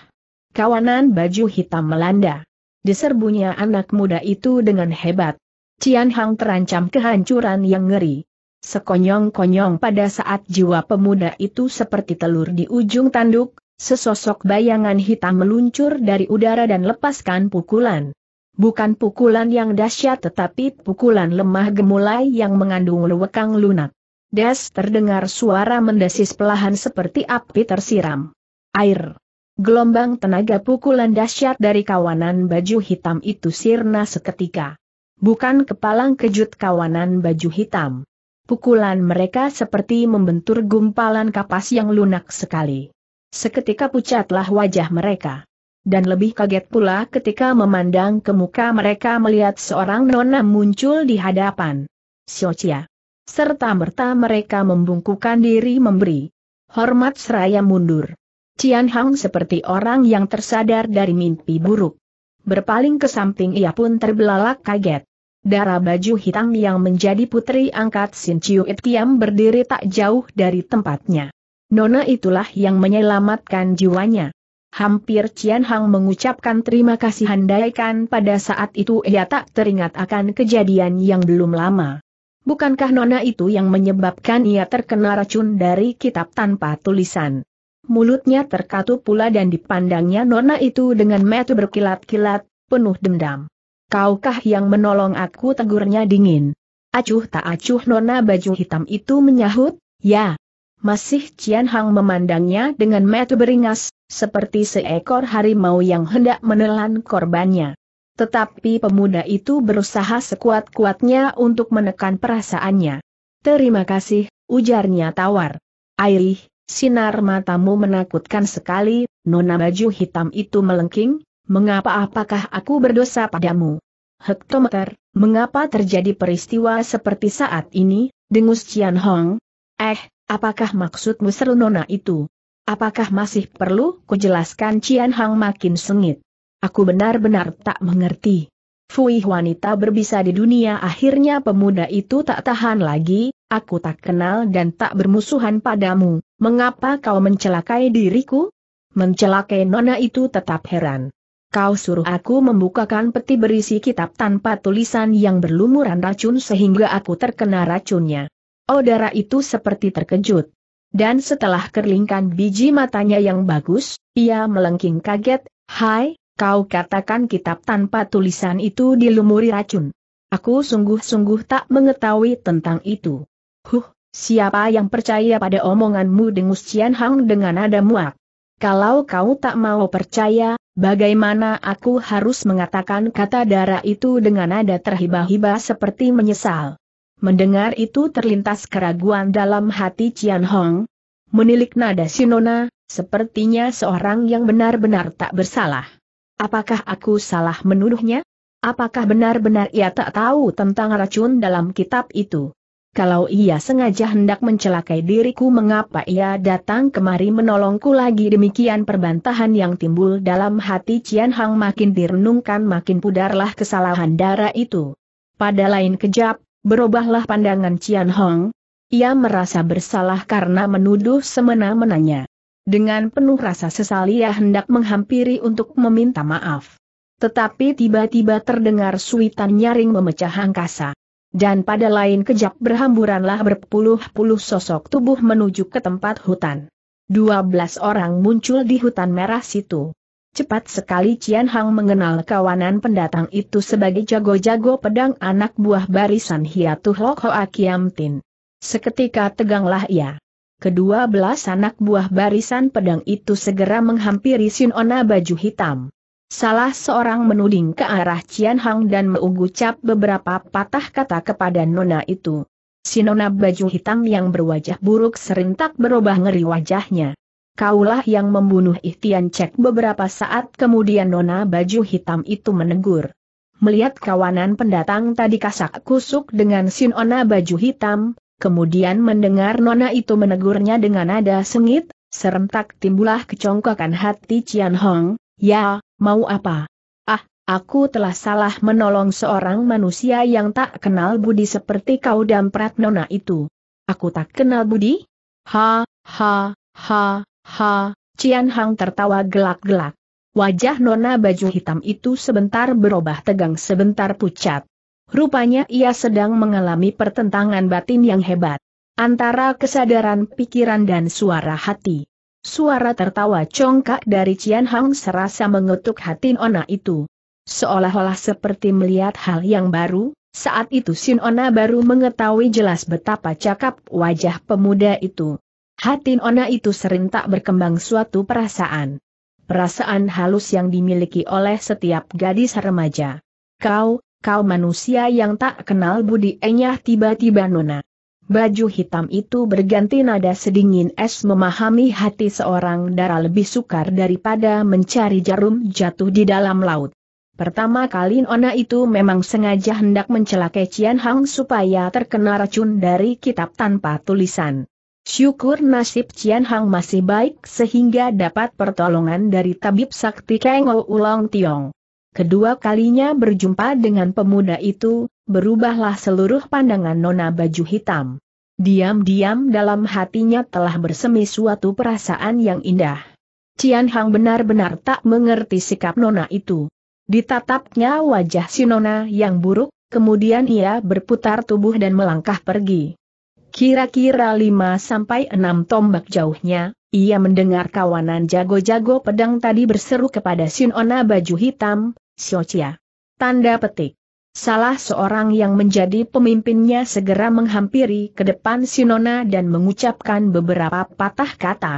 Kawanan baju hitam melanda. Diserbunya anak muda itu dengan hebat. Cian Hang terancam kehancuran yang ngeri. Sekonyong-konyong pada saat jiwa pemuda itu seperti telur di ujung tanduk, sesosok bayangan hitam meluncur dari udara dan lepaskan pukulan. Bukan pukulan yang dahsyat tetapi pukulan lemah gemulai yang mengandung lewekang lunak. Des terdengar suara mendesis pelahan seperti api tersiram. Air. Gelombang tenaga pukulan dahsyat dari kawanan baju hitam itu sirna seketika. Bukan kepalang kejut kawanan baju hitam. Pukulan mereka seperti membentur gumpalan kapas yang lunak sekali. Seketika pucatlah wajah mereka. Dan lebih kaget pula ketika memandang ke muka mereka melihat seorang nona muncul di hadapan. Siocia. Serta-merta mereka membungkukkan diri memberi hormat seraya mundur. Cian Hang seperti orang yang tersadar dari mimpi buruk. Berpaling ke samping ia pun terbelalak kaget. Darah baju hitam yang menjadi putri angkat Sin Chiu It berdiri tak jauh dari tempatnya. Nona itulah yang menyelamatkan jiwanya. Hampir Cian Hang mengucapkan terima kasih handaikan pada saat itu ia tak teringat akan kejadian yang belum lama. Bukankah nona itu yang menyebabkan ia terkena racun dari kitab tanpa tulisan? Mulutnya terkatup pula dan dipandangnya nona itu dengan metu berkilat-kilat, penuh dendam. Kaukah yang menolong aku tegurnya dingin? Acuh tak acuh nona baju hitam itu menyahut, ya. Masih Cian Hang memandangnya dengan metu beringas, seperti seekor harimau yang hendak menelan korbannya. Tetapi pemuda itu berusaha sekuat-kuatnya untuk menekan perasaannya. Terima kasih, ujarnya tawar. Airih, sinar matamu menakutkan sekali, nona baju hitam itu melengking, mengapa apakah aku berdosa padamu? Hektometer, mengapa terjadi peristiwa seperti saat ini, dengus Cian Hong? Eh, apakah maksudmu seru nona itu? Apakah masih perlu kujelaskan Cian Hong makin sengit? Aku benar-benar tak mengerti. Fui wanita berbisa di dunia akhirnya pemuda itu tak tahan lagi, aku tak kenal dan tak bermusuhan padamu, mengapa kau mencelakai diriku? Mencelakai nona itu tetap heran. Kau suruh aku membukakan peti berisi kitab tanpa tulisan yang berlumuran racun sehingga aku terkena racunnya. Odara itu seperti terkejut. Dan setelah kerlingkan biji matanya yang bagus, ia melengking kaget, Hai, Kau katakan kitab tanpa tulisan itu dilumuri racun. Aku sungguh-sungguh tak mengetahui tentang itu. Huh, siapa yang percaya pada omonganmu dengus Cian Hang dengan nada muak? Kalau kau tak mau percaya, bagaimana aku harus mengatakan kata darah itu dengan nada terhibah-hibah seperti menyesal? Mendengar itu terlintas keraguan dalam hati Cian Hong. Menilik nada Sinona, sepertinya seorang yang benar-benar tak bersalah. Apakah aku salah menuduhnya? Apakah benar-benar ia tak tahu tentang racun dalam kitab itu? Kalau ia sengaja hendak mencelakai diriku mengapa ia datang kemari menolongku lagi demikian perbantahan yang timbul dalam hati Cian Hang makin direnungkan makin pudarlah kesalahan darah itu. Pada lain kejap, berubahlah pandangan Cian Hong. Ia merasa bersalah karena menuduh semena-menanya. Dengan penuh rasa sesal ia hendak menghampiri untuk meminta maaf. Tetapi tiba-tiba terdengar suitan nyaring memecah angkasa. Dan pada lain kejap berhamburanlah berpuluh-puluh sosok tubuh menuju ke tempat hutan. Dua belas orang muncul di hutan merah situ. Cepat sekali Cian Hang mengenal kawanan pendatang itu sebagai jago-jago pedang anak buah barisan Hiatuh Lok Hoa Kiam Tin. Seketika teganglah ia kedua belas anak buah barisan pedang itu segera menghampiri Sinona baju hitam. Salah seorang menuding ke arah Cian Hang dan mengucap beberapa patah kata kepada Nona itu. Sinona baju hitam yang berwajah buruk serentak berubah ngeri wajahnya. Kaulah yang membunuh Ihtian Cek beberapa saat kemudian Nona baju hitam itu menegur. Melihat kawanan pendatang tadi kasak kusuk dengan Sinona baju hitam, kemudian mendengar nona itu menegurnya dengan nada sengit, serentak timbullah kecongkakan hati Cian Hong, ya, mau apa? Ah, aku telah salah menolong seorang manusia yang tak kenal budi seperti kau dan Prat nona itu. Aku tak kenal budi? Ha, ha, ha, ha, Cian Hong tertawa gelak-gelak. Wajah nona baju hitam itu sebentar berubah tegang sebentar pucat. Rupanya ia sedang mengalami pertentangan batin yang hebat. Antara kesadaran pikiran dan suara hati. Suara tertawa congkak dari Cian Hang serasa mengetuk hati Ona itu. Seolah-olah seperti melihat hal yang baru, saat itu Sin Ona baru mengetahui jelas betapa cakap wajah pemuda itu. Hati Ona itu sering tak berkembang suatu perasaan. Perasaan halus yang dimiliki oleh setiap gadis remaja. Kau, Kau manusia yang tak kenal budi enyah tiba-tiba Nona. Baju hitam itu berganti nada sedingin es memahami hati seorang darah lebih sukar daripada mencari jarum jatuh di dalam laut. Pertama kali Nona itu memang sengaja hendak mencelakai Cian Hang supaya terkena racun dari kitab tanpa tulisan. Syukur nasib Cian Hang masih baik sehingga dapat pertolongan dari tabib sakti Kengo Ulong Tiong. Kedua kalinya berjumpa dengan pemuda itu, berubahlah seluruh pandangan nona baju hitam. Diam-diam dalam hatinya telah bersemi suatu perasaan yang indah. Cian Hang benar-benar tak mengerti sikap nona itu. Ditatapnya wajah si nona yang buruk, kemudian ia berputar tubuh dan melangkah pergi. Kira-kira lima sampai enam tombak jauhnya, ia mendengar kawanan jago-jago pedang tadi berseru kepada Sinona baju hitam, Xiochia. Tanda petik. Salah seorang yang menjadi pemimpinnya segera menghampiri ke depan Sinona dan mengucapkan beberapa patah kata.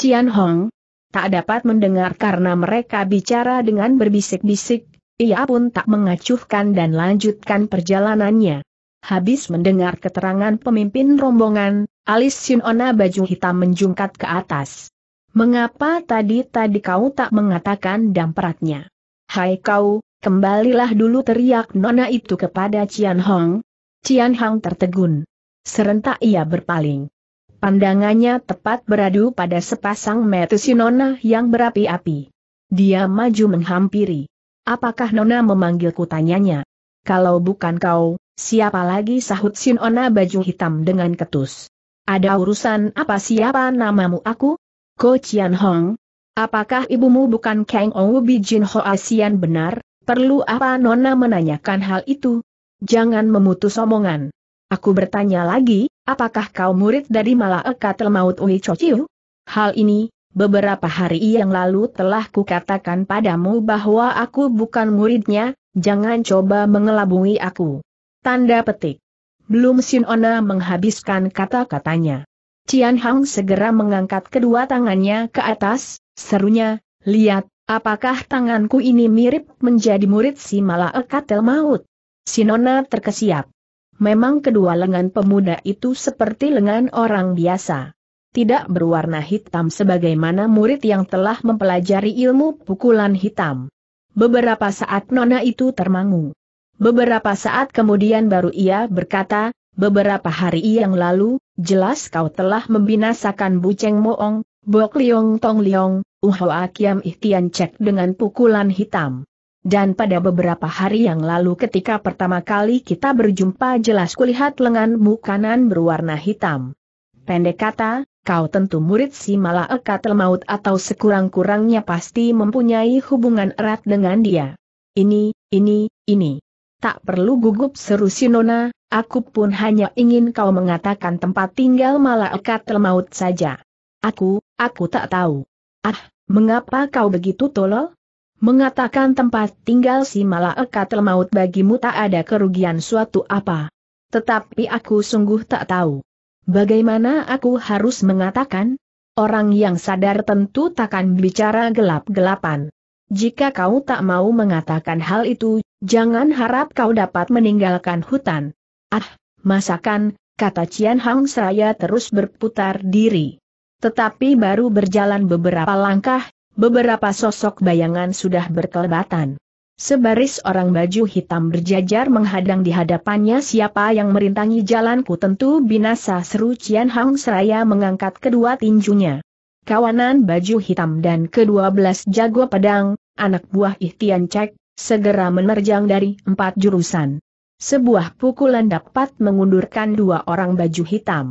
Cian Hong tak dapat mendengar karena mereka bicara dengan berbisik-bisik, ia pun tak mengacuhkan dan lanjutkan perjalanannya. Habis mendengar keterangan pemimpin rombongan, alis Sinona baju hitam menjungkat ke atas. Mengapa tadi-tadi kau tak mengatakan damperatnya? Hai kau, kembalilah dulu teriak nona itu kepada Cian Hong. Cian Hong tertegun. Serentak ia berpaling. Pandangannya tepat beradu pada sepasang mata si nona yang berapi-api. Dia maju menghampiri. Apakah nona memanggilku tanyanya? Kalau bukan kau, siapa lagi sahut si nona baju hitam dengan ketus. Ada urusan apa siapa namamu aku? Ko Cian Hong, Apakah ibumu bukan Kang Ou Bijin Ho Asian benar? Perlu apa Nona menanyakan hal itu? Jangan memutus omongan. Aku bertanya lagi, apakah kau murid dari Malaekatel Maut Ui Chociu? Hal ini, beberapa hari yang lalu telah kukatakan padamu bahwa aku bukan muridnya, jangan coba mengelabui aku. Tanda petik. Belum Sinona menghabiskan kata-katanya. Cian Hang segera mengangkat kedua tangannya ke atas, serunya, lihat, apakah tanganku ini mirip menjadi murid si Malaekatel Maut? Sinona terkesiap. Memang kedua lengan pemuda itu seperti lengan orang biasa. Tidak berwarna hitam sebagaimana murid yang telah mempelajari ilmu pukulan hitam. Beberapa saat Nona itu termangu. Beberapa saat kemudian baru ia berkata, Beberapa hari yang lalu, jelas kau telah membinasakan Buceng Moong, Bok Liong Tong Liong, Uho Akiam Ihtian Cek dengan pukulan hitam. Dan pada beberapa hari yang lalu ketika pertama kali kita berjumpa jelas kulihat lenganmu kanan berwarna hitam. Pendek kata, kau tentu murid si Malaekatel Maut atau sekurang-kurangnya pasti mempunyai hubungan erat dengan dia. Ini, ini, ini. Tak perlu gugup seru si Nona, aku pun hanya ingin kau mengatakan tempat tinggal ekat maut saja. Aku, aku tak tahu. Ah, mengapa kau begitu tolol? Mengatakan tempat tinggal si ekat maut bagimu tak ada kerugian suatu apa. Tetapi aku sungguh tak tahu. Bagaimana aku harus mengatakan? Orang yang sadar tentu takkan bicara gelap-gelapan. Jika kau tak mau mengatakan hal itu, jangan harap kau dapat meninggalkan hutan. Ah, masakan, kata Cian Hang Seraya terus berputar diri. Tetapi baru berjalan beberapa langkah, beberapa sosok bayangan sudah berkelebatan. Sebaris orang baju hitam berjajar menghadang di hadapannya siapa yang merintangi jalanku tentu binasa seru Cian Hang Seraya mengangkat kedua tinjunya kawanan baju hitam dan kedua belas jago pedang, anak buah Ihtian Cek, segera menerjang dari empat jurusan. Sebuah pukulan dapat mengundurkan dua orang baju hitam.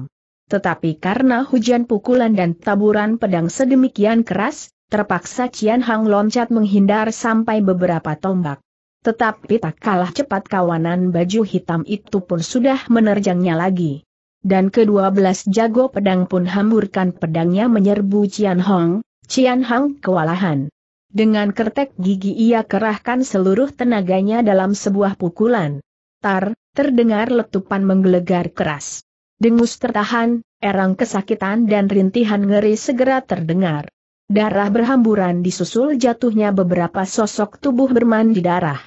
Tetapi karena hujan pukulan dan taburan pedang sedemikian keras, terpaksa Cian Hang loncat menghindar sampai beberapa tombak. Tetapi tak kalah cepat kawanan baju hitam itu pun sudah menerjangnya lagi dan kedua belas jago pedang pun hamburkan pedangnya menyerbu Cian Hong, Cian Hong kewalahan. Dengan kertek gigi ia kerahkan seluruh tenaganya dalam sebuah pukulan. Tar, terdengar letupan menggelegar keras. Dengus tertahan, erang kesakitan dan rintihan ngeri segera terdengar. Darah berhamburan disusul jatuhnya beberapa sosok tubuh bermandi darah.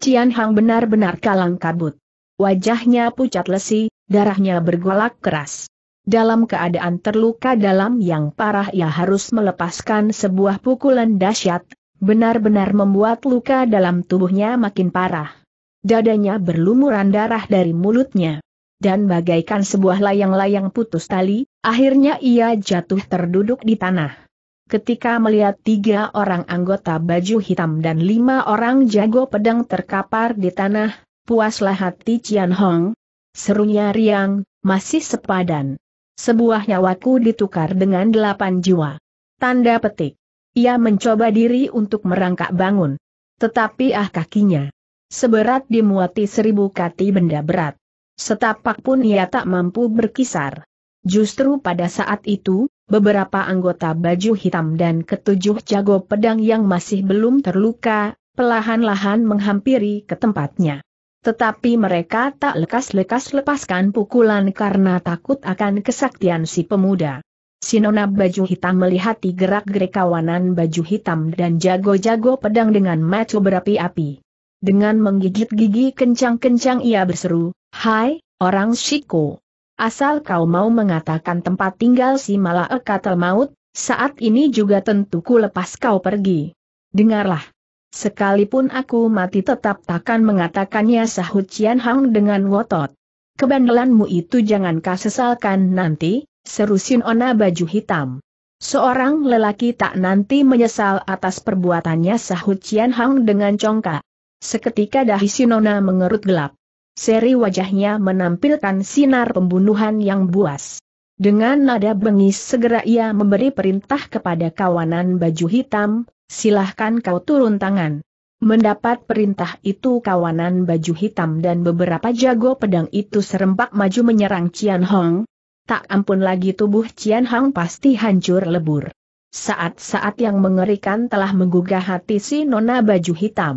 Cian Hang benar-benar kalang kabut. Wajahnya pucat lesi, darahnya bergolak keras. Dalam keadaan terluka dalam yang parah ia harus melepaskan sebuah pukulan dahsyat, benar-benar membuat luka dalam tubuhnya makin parah. Dadanya berlumuran darah dari mulutnya. Dan bagaikan sebuah layang-layang putus tali, akhirnya ia jatuh terduduk di tanah. Ketika melihat tiga orang anggota baju hitam dan lima orang jago pedang terkapar di tanah, puaslah hati Cian Hong, Serunya riang, masih sepadan. Sebuah nyawaku ditukar dengan delapan jiwa. Tanda petik. Ia mencoba diri untuk merangkak bangun. Tetapi ah kakinya. Seberat dimuati seribu kati benda berat. Setapak pun ia tak mampu berkisar. Justru pada saat itu, beberapa anggota baju hitam dan ketujuh jago pedang yang masih belum terluka, pelahan-lahan menghampiri ke tempatnya. Tetapi mereka tak lekas-lekas lepaskan pukulan karena takut akan kesaktian si pemuda. Sinona baju hitam melihat gerak-gerik kawanan baju hitam dan jago-jago pedang dengan maco berapi-api. Dengan menggigit gigi kencang-kencang ia berseru, Hai, orang Shiko. Asal kau mau mengatakan tempat tinggal si Malae maut, saat ini juga tentu ku lepas kau pergi. Dengarlah. Sekalipun aku mati tetap takkan mengatakannya sahut Cian Hang dengan ngotot. Kebandelanmu itu jangan kau sesalkan nanti, seru Sin Ona baju hitam. Seorang lelaki tak nanti menyesal atas perbuatannya sahut Cian Hang dengan congkak. Seketika dahi Sinona mengerut gelap. Seri wajahnya menampilkan sinar pembunuhan yang buas. Dengan nada bengis segera ia memberi perintah kepada kawanan baju hitam, silahkan kau turun tangan. Mendapat perintah itu kawanan baju hitam dan beberapa jago pedang itu serempak maju menyerang Cian Hong. Tak ampun lagi tubuh Cian Hong pasti hancur lebur. Saat-saat yang mengerikan telah menggugah hati si nona baju hitam.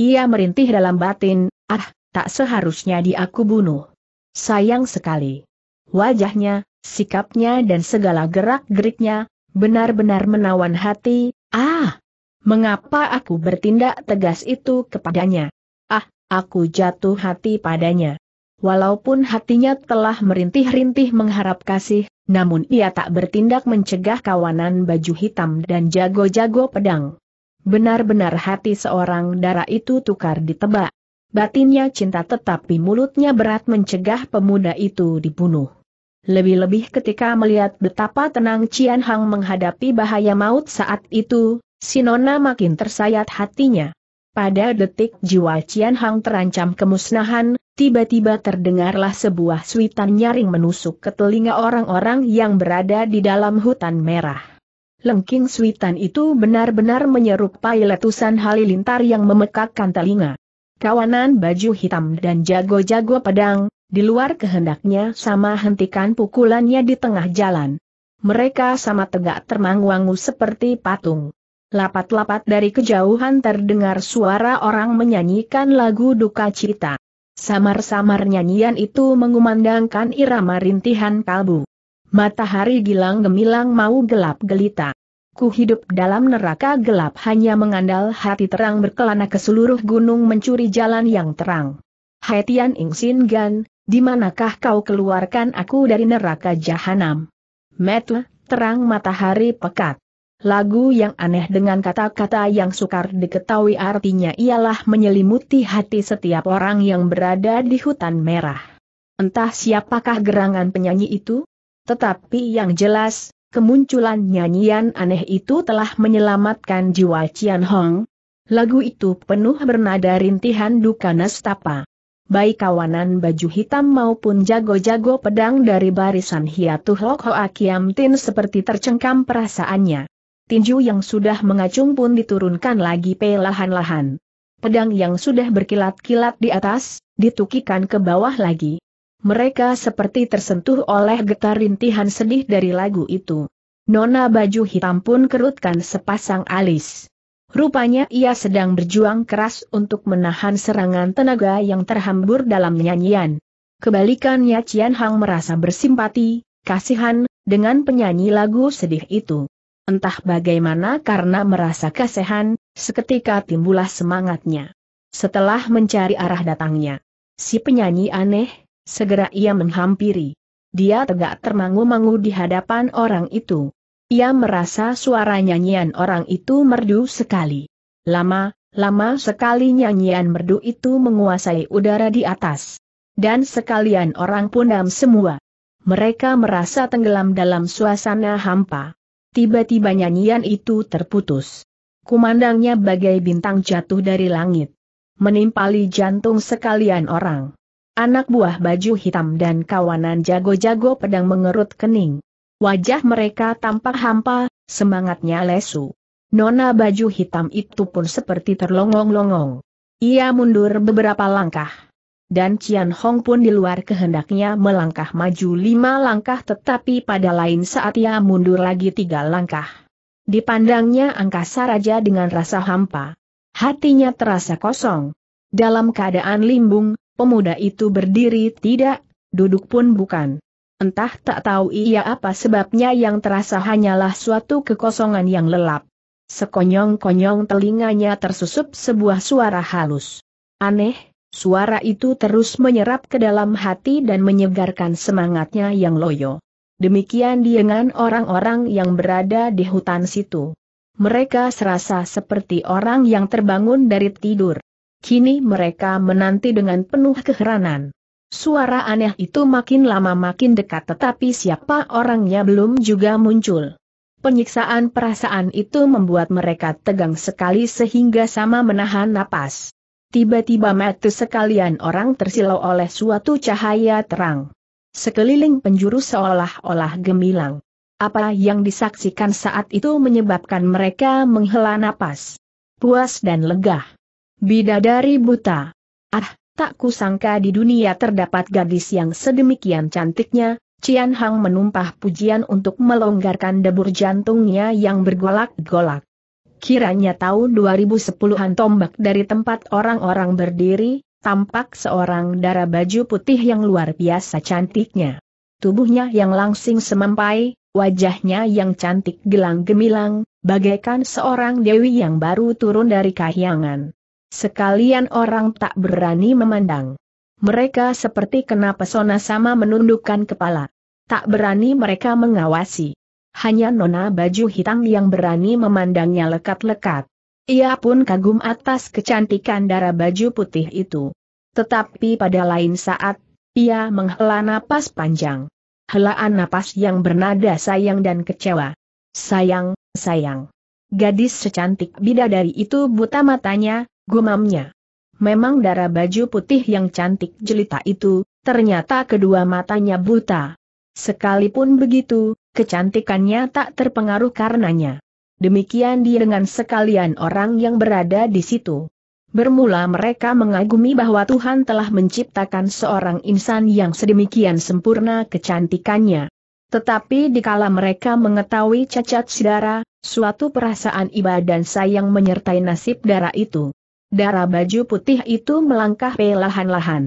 Ia merintih dalam batin, ah, tak seharusnya di aku bunuh. Sayang sekali. Wajahnya, sikapnya dan segala gerak-geriknya, benar-benar menawan hati, ah! Mengapa aku bertindak tegas itu kepadanya? Ah, aku jatuh hati padanya. Walaupun hatinya telah merintih-rintih mengharap kasih, namun ia tak bertindak mencegah kawanan baju hitam dan jago-jago pedang. Benar-benar hati seorang darah itu tukar ditebak. Batinnya cinta tetapi mulutnya berat mencegah pemuda itu dibunuh. Lebih-lebih ketika melihat betapa tenang Cian Hang menghadapi bahaya maut saat itu, Sinona makin tersayat hatinya. Pada detik jiwa Cian Hang terancam kemusnahan, tiba-tiba terdengarlah sebuah suitan nyaring menusuk ke telinga orang-orang yang berada di dalam hutan merah. Lengking suitan itu benar-benar menyerupai letusan halilintar yang memekakkan telinga. Kawanan baju hitam dan jago-jago pedang, di luar kehendaknya sama hentikan pukulannya di tengah jalan. Mereka sama tegak termangu-angu seperti patung. Lapat-lapat dari kejauhan terdengar suara orang menyanyikan lagu duka cita. Samar-samar nyanyian itu mengumandangkan irama rintihan kalbu. Matahari gilang gemilang mau gelap gelita. Ku hidup dalam neraka gelap hanya mengandal hati terang berkelana ke seluruh gunung mencuri jalan yang terang. Haitian Ing Sin Gan, di manakah kau keluarkan aku dari neraka jahanam? Metu, terang matahari pekat. Lagu yang aneh dengan kata-kata yang sukar diketahui artinya ialah menyelimuti hati setiap orang yang berada di hutan merah. Entah siapakah gerangan penyanyi itu? Tetapi yang jelas, kemunculan nyanyian aneh itu telah menyelamatkan jiwa Cian Hong. Lagu itu penuh bernada rintihan duka nestapa baik kawanan baju hitam maupun jago-jago pedang dari barisan Hiatuh Lok Hoa Tin seperti tercengkam perasaannya. Tinju yang sudah mengacung pun diturunkan lagi pelahan-lahan. Pedang yang sudah berkilat-kilat di atas, ditukikan ke bawah lagi. Mereka seperti tersentuh oleh getar rintihan sedih dari lagu itu. Nona baju hitam pun kerutkan sepasang alis. Rupanya ia sedang berjuang keras untuk menahan serangan tenaga yang terhambur dalam nyanyian. Kebalikannya Cian Hang merasa bersimpati, kasihan, dengan penyanyi lagu sedih itu. Entah bagaimana karena merasa kasihan, seketika timbullah semangatnya. Setelah mencari arah datangnya, si penyanyi aneh, segera ia menghampiri. Dia tegak termangu-mangu di hadapan orang itu. Ia merasa suara nyanyian orang itu merdu sekali. Lama, lama sekali nyanyian merdu itu menguasai udara di atas. Dan sekalian orang pundam semua. Mereka merasa tenggelam dalam suasana hampa. Tiba-tiba nyanyian itu terputus. Kumandangnya bagai bintang jatuh dari langit. Menimpali jantung sekalian orang. Anak buah baju hitam dan kawanan jago-jago pedang mengerut kening. Wajah mereka tampak hampa, semangatnya lesu. Nona baju hitam itu pun seperti terlongong-longong. Ia mundur beberapa langkah. Dan Cian Hong pun di luar kehendaknya melangkah maju lima langkah tetapi pada lain saat ia mundur lagi tiga langkah. Dipandangnya angkasa raja dengan rasa hampa. Hatinya terasa kosong. Dalam keadaan limbung, pemuda itu berdiri tidak, duduk pun bukan. Entah tak tahu ia apa sebabnya yang terasa hanyalah suatu kekosongan yang lelap. Sekonyong-konyong telinganya tersusup sebuah suara halus. Aneh, suara itu terus menyerap ke dalam hati dan menyegarkan semangatnya yang loyo. Demikian diengan orang-orang yang berada di hutan situ. Mereka serasa seperti orang yang terbangun dari tidur. Kini mereka menanti dengan penuh keheranan. Suara aneh itu makin lama makin dekat tetapi siapa orangnya belum juga muncul. Penyiksaan perasaan itu membuat mereka tegang sekali sehingga sama menahan napas. Tiba-tiba mati sekalian orang tersilau oleh suatu cahaya terang. Sekeliling penjuru seolah-olah gemilang. Apa yang disaksikan saat itu menyebabkan mereka menghela napas. Puas dan legah. Bidadari buta. Ah, Tak kusangka di dunia terdapat gadis yang sedemikian cantiknya, Cian Hang menumpah pujian untuk melonggarkan debur jantungnya yang bergolak-golak. Kiranya tahun 2010-an tombak dari tempat orang-orang berdiri, tampak seorang darah baju putih yang luar biasa cantiknya. Tubuhnya yang langsing semampai, wajahnya yang cantik gelang gemilang, bagaikan seorang dewi yang baru turun dari kahyangan. Sekalian orang tak berani memandang. Mereka seperti kena pesona sama menundukkan kepala. Tak berani mereka mengawasi. Hanya nona baju hitam yang berani memandangnya lekat-lekat. Ia pun kagum atas kecantikan darah baju putih itu. Tetapi pada lain saat, ia menghela napas panjang. Helaan napas yang bernada sayang dan kecewa. Sayang, sayang. Gadis secantik bidadari itu buta matanya, Gumamnya. Memang darah baju putih yang cantik jelita itu, ternyata kedua matanya buta. Sekalipun begitu, kecantikannya tak terpengaruh karenanya. Demikian dia dengan sekalian orang yang berada di situ. Bermula mereka mengagumi bahwa Tuhan telah menciptakan seorang insan yang sedemikian sempurna kecantikannya. Tetapi dikala mereka mengetahui cacat sidara, suatu perasaan iba dan sayang menyertai nasib darah itu. Darah baju putih itu melangkah pelahan lahan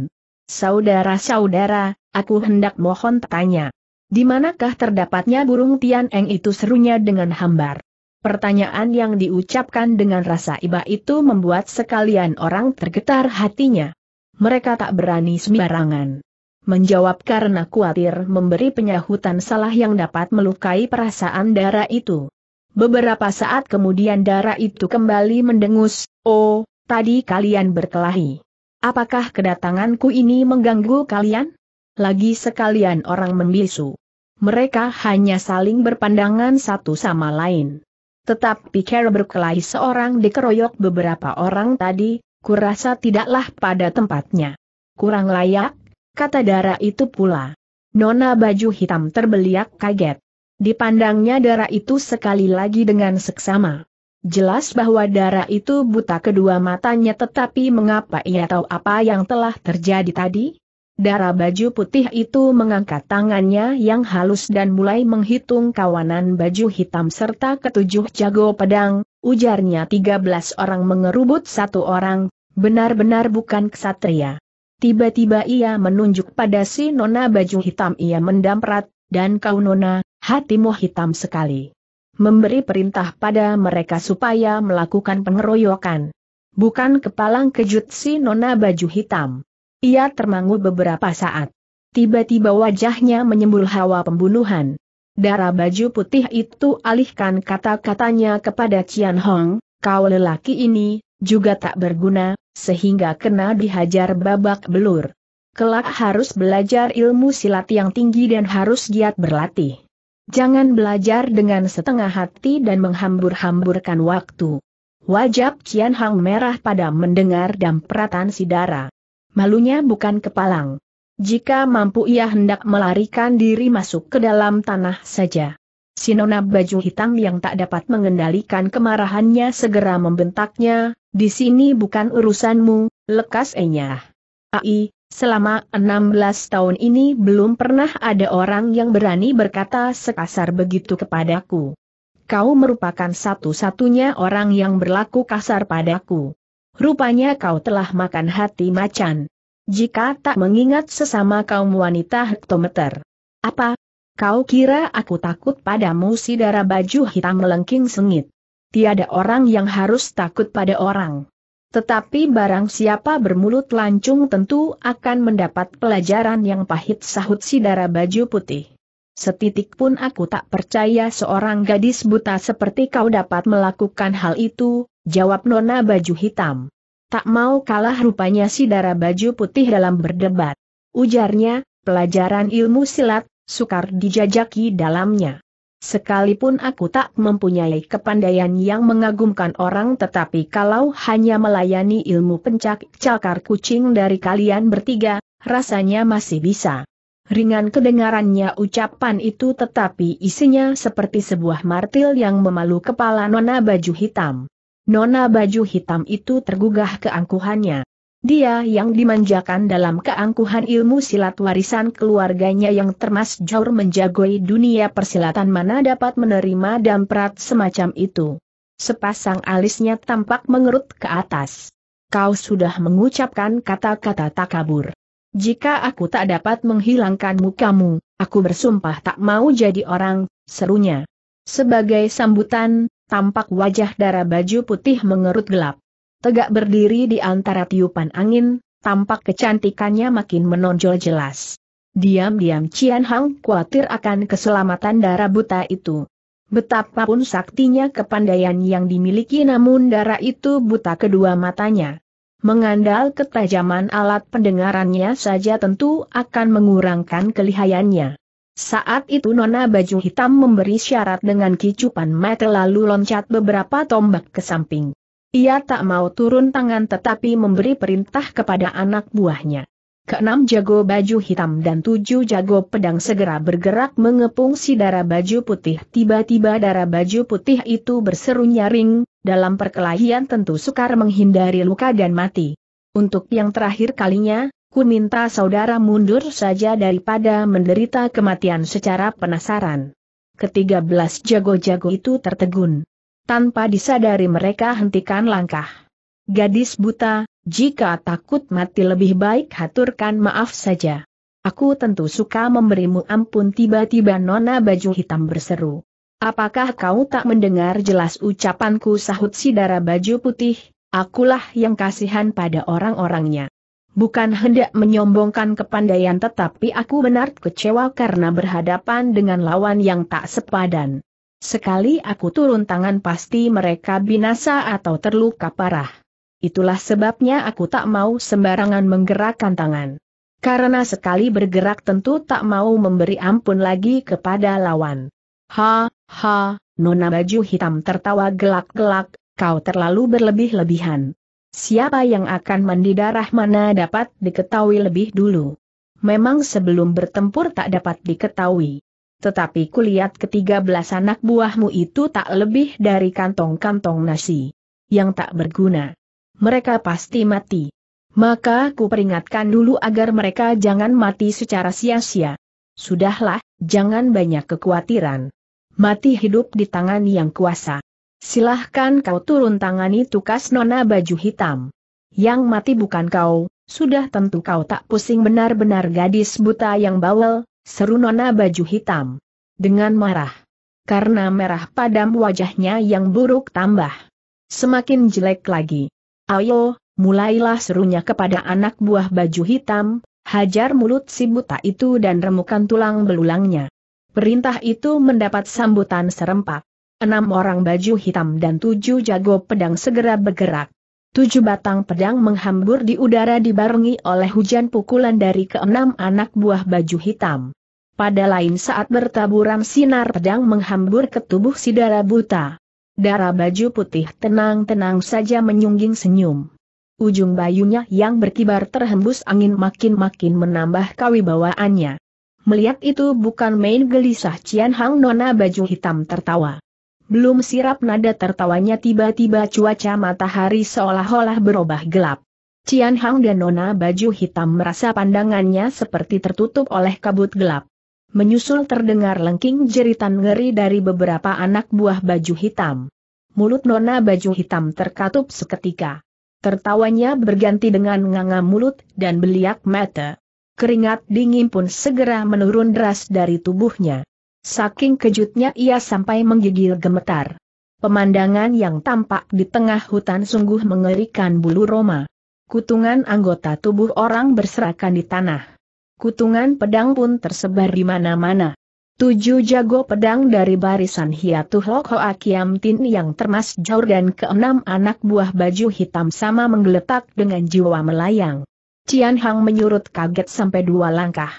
Saudara-saudara, aku hendak mohon tanya. Di manakah terdapatnya burung Tian Eng itu serunya dengan hambar? Pertanyaan yang diucapkan dengan rasa iba itu membuat sekalian orang tergetar hatinya. Mereka tak berani sembarangan. Menjawab karena khawatir memberi penyahutan salah yang dapat melukai perasaan darah itu. Beberapa saat kemudian darah itu kembali mendengus, oh, Tadi kalian berkelahi. Apakah kedatanganku ini mengganggu kalian? Lagi sekalian orang membisu. Mereka hanya saling berpandangan satu sama lain. Tetapi Kera berkelahi seorang dikeroyok beberapa orang tadi, kurasa tidaklah pada tempatnya. Kurang layak, kata Dara itu pula. Nona baju hitam terbeliak kaget. Dipandangnya Dara itu sekali lagi dengan seksama. Jelas bahwa darah itu buta kedua matanya tetapi mengapa ia tahu apa yang telah terjadi tadi? Darah baju putih itu mengangkat tangannya yang halus dan mulai menghitung kawanan baju hitam serta ketujuh jago pedang, ujarnya 13 orang mengerubut satu orang, benar-benar bukan ksatria." Tiba-tiba ia menunjuk pada si nona baju hitam ia mendamprat, dan kau nona, hatimu hitam sekali memberi perintah pada mereka supaya melakukan pengeroyokan. Bukan kepalang kejut si nona baju hitam. Ia termangu beberapa saat. Tiba-tiba wajahnya menyembul hawa pembunuhan. Darah baju putih itu alihkan kata-katanya kepada Cian Hong, kau lelaki ini, juga tak berguna, sehingga kena dihajar babak belur. Kelak harus belajar ilmu silat yang tinggi dan harus giat berlatih. Jangan belajar dengan setengah hati dan menghambur-hamburkan waktu. Wajah Cianhang Hang merah pada mendengar dampratan si Sidara. Malunya bukan kepalang. Jika mampu ia hendak melarikan diri masuk ke dalam tanah saja. Sinona baju hitam yang tak dapat mengendalikan kemarahannya segera membentaknya, di sini bukan urusanmu, lekas enyah. Ai, Selama 16 tahun ini belum pernah ada orang yang berani berkata sekasar begitu kepadaku. Kau merupakan satu-satunya orang yang berlaku kasar padaku. Rupanya kau telah makan hati macan. Jika tak mengingat sesama kaum wanita hektometer. Apa? Kau kira aku takut padamu si darah baju hitam melengking sengit. Tiada orang yang harus takut pada orang. Tetapi barang siapa bermulut lancung tentu akan mendapat pelajaran yang pahit sahut si darah baju putih. Setitik pun aku tak percaya seorang gadis buta seperti kau dapat melakukan hal itu, jawab nona baju hitam. Tak mau kalah rupanya si darah baju putih dalam berdebat. Ujarnya, pelajaran ilmu silat, sukar dijajaki dalamnya. Sekalipun aku tak mempunyai kepandaian yang mengagumkan orang tetapi kalau hanya melayani ilmu pencak cakar kucing dari kalian bertiga, rasanya masih bisa. Ringan kedengarannya ucapan itu tetapi isinya seperti sebuah martil yang memalu kepala nona baju hitam. Nona baju hitam itu tergugah keangkuhannya. Dia yang dimanjakan dalam keangkuhan ilmu silat warisan keluarganya yang termasjur menjagoi dunia persilatan mana dapat menerima damprat semacam itu. Sepasang alisnya tampak mengerut ke atas. Kau sudah mengucapkan kata-kata takabur. Jika aku tak dapat menghilangkan mukamu, aku bersumpah tak mau jadi orang, serunya. Sebagai sambutan, tampak wajah darah baju putih mengerut gelap tegak berdiri di antara tiupan angin, tampak kecantikannya makin menonjol jelas. Diam-diam Cian Hang khawatir akan keselamatan darah buta itu. Betapapun saktinya kepandaian yang dimiliki namun darah itu buta kedua matanya. Mengandal ketajaman alat pendengarannya saja tentu akan mengurangkan kelihayannya. Saat itu nona baju hitam memberi syarat dengan kicupan mata lalu loncat beberapa tombak ke samping. Ia tak mau turun tangan tetapi memberi perintah kepada anak buahnya. Keenam jago baju hitam dan tujuh jago pedang segera bergerak mengepung si darah baju putih. Tiba-tiba darah baju putih itu berseru nyaring, dalam perkelahian tentu sukar menghindari luka dan mati. Untuk yang terakhir kalinya, ku minta saudara mundur saja daripada menderita kematian secara penasaran. Ketiga belas jago-jago itu tertegun tanpa disadari mereka hentikan langkah. Gadis buta, jika takut mati lebih baik haturkan maaf saja. Aku tentu suka memberimu ampun tiba-tiba nona baju hitam berseru. Apakah kau tak mendengar jelas ucapanku sahut si darah baju putih, akulah yang kasihan pada orang-orangnya. Bukan hendak menyombongkan kepandaian tetapi aku benar kecewa karena berhadapan dengan lawan yang tak sepadan. Sekali aku turun tangan pasti mereka binasa atau terluka parah. Itulah sebabnya aku tak mau sembarangan menggerakkan tangan. Karena sekali bergerak tentu tak mau memberi ampun lagi kepada lawan. Ha, ha, nona baju hitam tertawa gelak-gelak, kau terlalu berlebih-lebihan. Siapa yang akan mandi darah mana dapat diketahui lebih dulu. Memang sebelum bertempur tak dapat diketahui. Tetapi kulihat ketiga belas anak buahmu itu tak lebih dari kantong-kantong nasi. Yang tak berguna. Mereka pasti mati. Maka ku peringatkan dulu agar mereka jangan mati secara sia-sia. Sudahlah, jangan banyak kekhawatiran. Mati hidup di tangan yang kuasa. Silahkan kau turun tangani tukas nona baju hitam. Yang mati bukan kau, sudah tentu kau tak pusing benar-benar gadis buta yang bawel, Seru nona baju hitam. Dengan marah. Karena merah padam wajahnya yang buruk tambah. Semakin jelek lagi. Ayo, mulailah serunya kepada anak buah baju hitam, hajar mulut si buta itu dan remukan tulang belulangnya. Perintah itu mendapat sambutan serempak. Enam orang baju hitam dan tujuh jago pedang segera bergerak. Tujuh batang pedang menghambur di udara dibarengi oleh hujan pukulan dari keenam anak buah baju hitam. Pada lain saat bertaburan sinar pedang menghambur ke tubuh si darah buta. Darah baju putih tenang-tenang saja menyungging senyum. Ujung bayunya yang berkibar terhembus angin makin-makin menambah kawibawaannya. Melihat itu bukan main gelisah Cian Hang Nona baju hitam tertawa. Belum sirap nada tertawanya tiba-tiba cuaca matahari seolah-olah berubah gelap. Cian Hang dan Nona baju hitam merasa pandangannya seperti tertutup oleh kabut gelap. Menyusul terdengar lengking jeritan ngeri dari beberapa anak buah baju hitam. Mulut Nona baju hitam terkatup seketika. Tertawanya berganti dengan nganga mulut dan beliak mata. Keringat dingin pun segera menurun deras dari tubuhnya. Saking kejutnya ia sampai menggigil gemetar. Pemandangan yang tampak di tengah hutan sungguh mengerikan bulu Roma. Kutungan anggota tubuh orang berserakan di tanah. Kutungan pedang pun tersebar di mana-mana. Tujuh jago pedang dari barisan Hiatuh Lokhoa tin yang termas jauh dan keenam anak buah baju hitam sama menggeletak dengan jiwa melayang. Cian Hang menyurut kaget sampai dua langkah.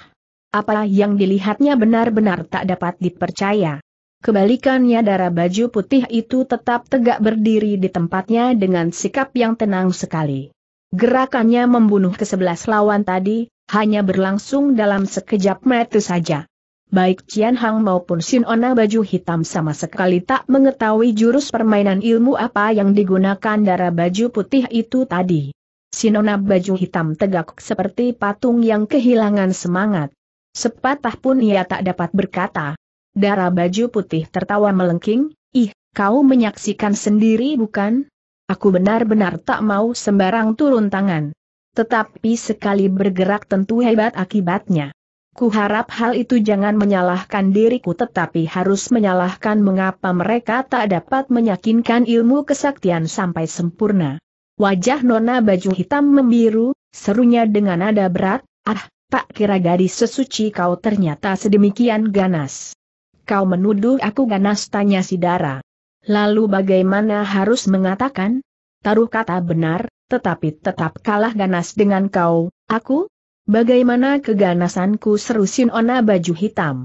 Apa yang dilihatnya benar-benar tak dapat dipercaya. Kebalikannya darah baju putih itu tetap tegak berdiri di tempatnya dengan sikap yang tenang sekali. Gerakannya membunuh ke sebelas lawan tadi, hanya berlangsung dalam sekejap mata saja. Baik Cian Hang maupun Sin Ona baju hitam sama sekali tak mengetahui jurus permainan ilmu apa yang digunakan darah baju putih itu tadi. Ona baju hitam tegak seperti patung yang kehilangan semangat. Sepatah pun ia tak dapat berkata. Darah baju putih tertawa melengking, ih, kau menyaksikan sendiri bukan? Aku benar-benar tak mau sembarang turun tangan. Tetapi sekali bergerak tentu hebat akibatnya. Kuharap hal itu jangan menyalahkan diriku tetapi harus menyalahkan mengapa mereka tak dapat meyakinkan ilmu kesaktian sampai sempurna. Wajah nona baju hitam membiru, serunya dengan nada berat, ah, tak kira gadis sesuci kau ternyata sedemikian ganas. Kau menuduh aku ganas tanya si Dara. Lalu bagaimana harus mengatakan? Taruh kata benar, tetapi tetap kalah ganas dengan kau, aku? Bagaimana keganasanku seru Sinona baju hitam?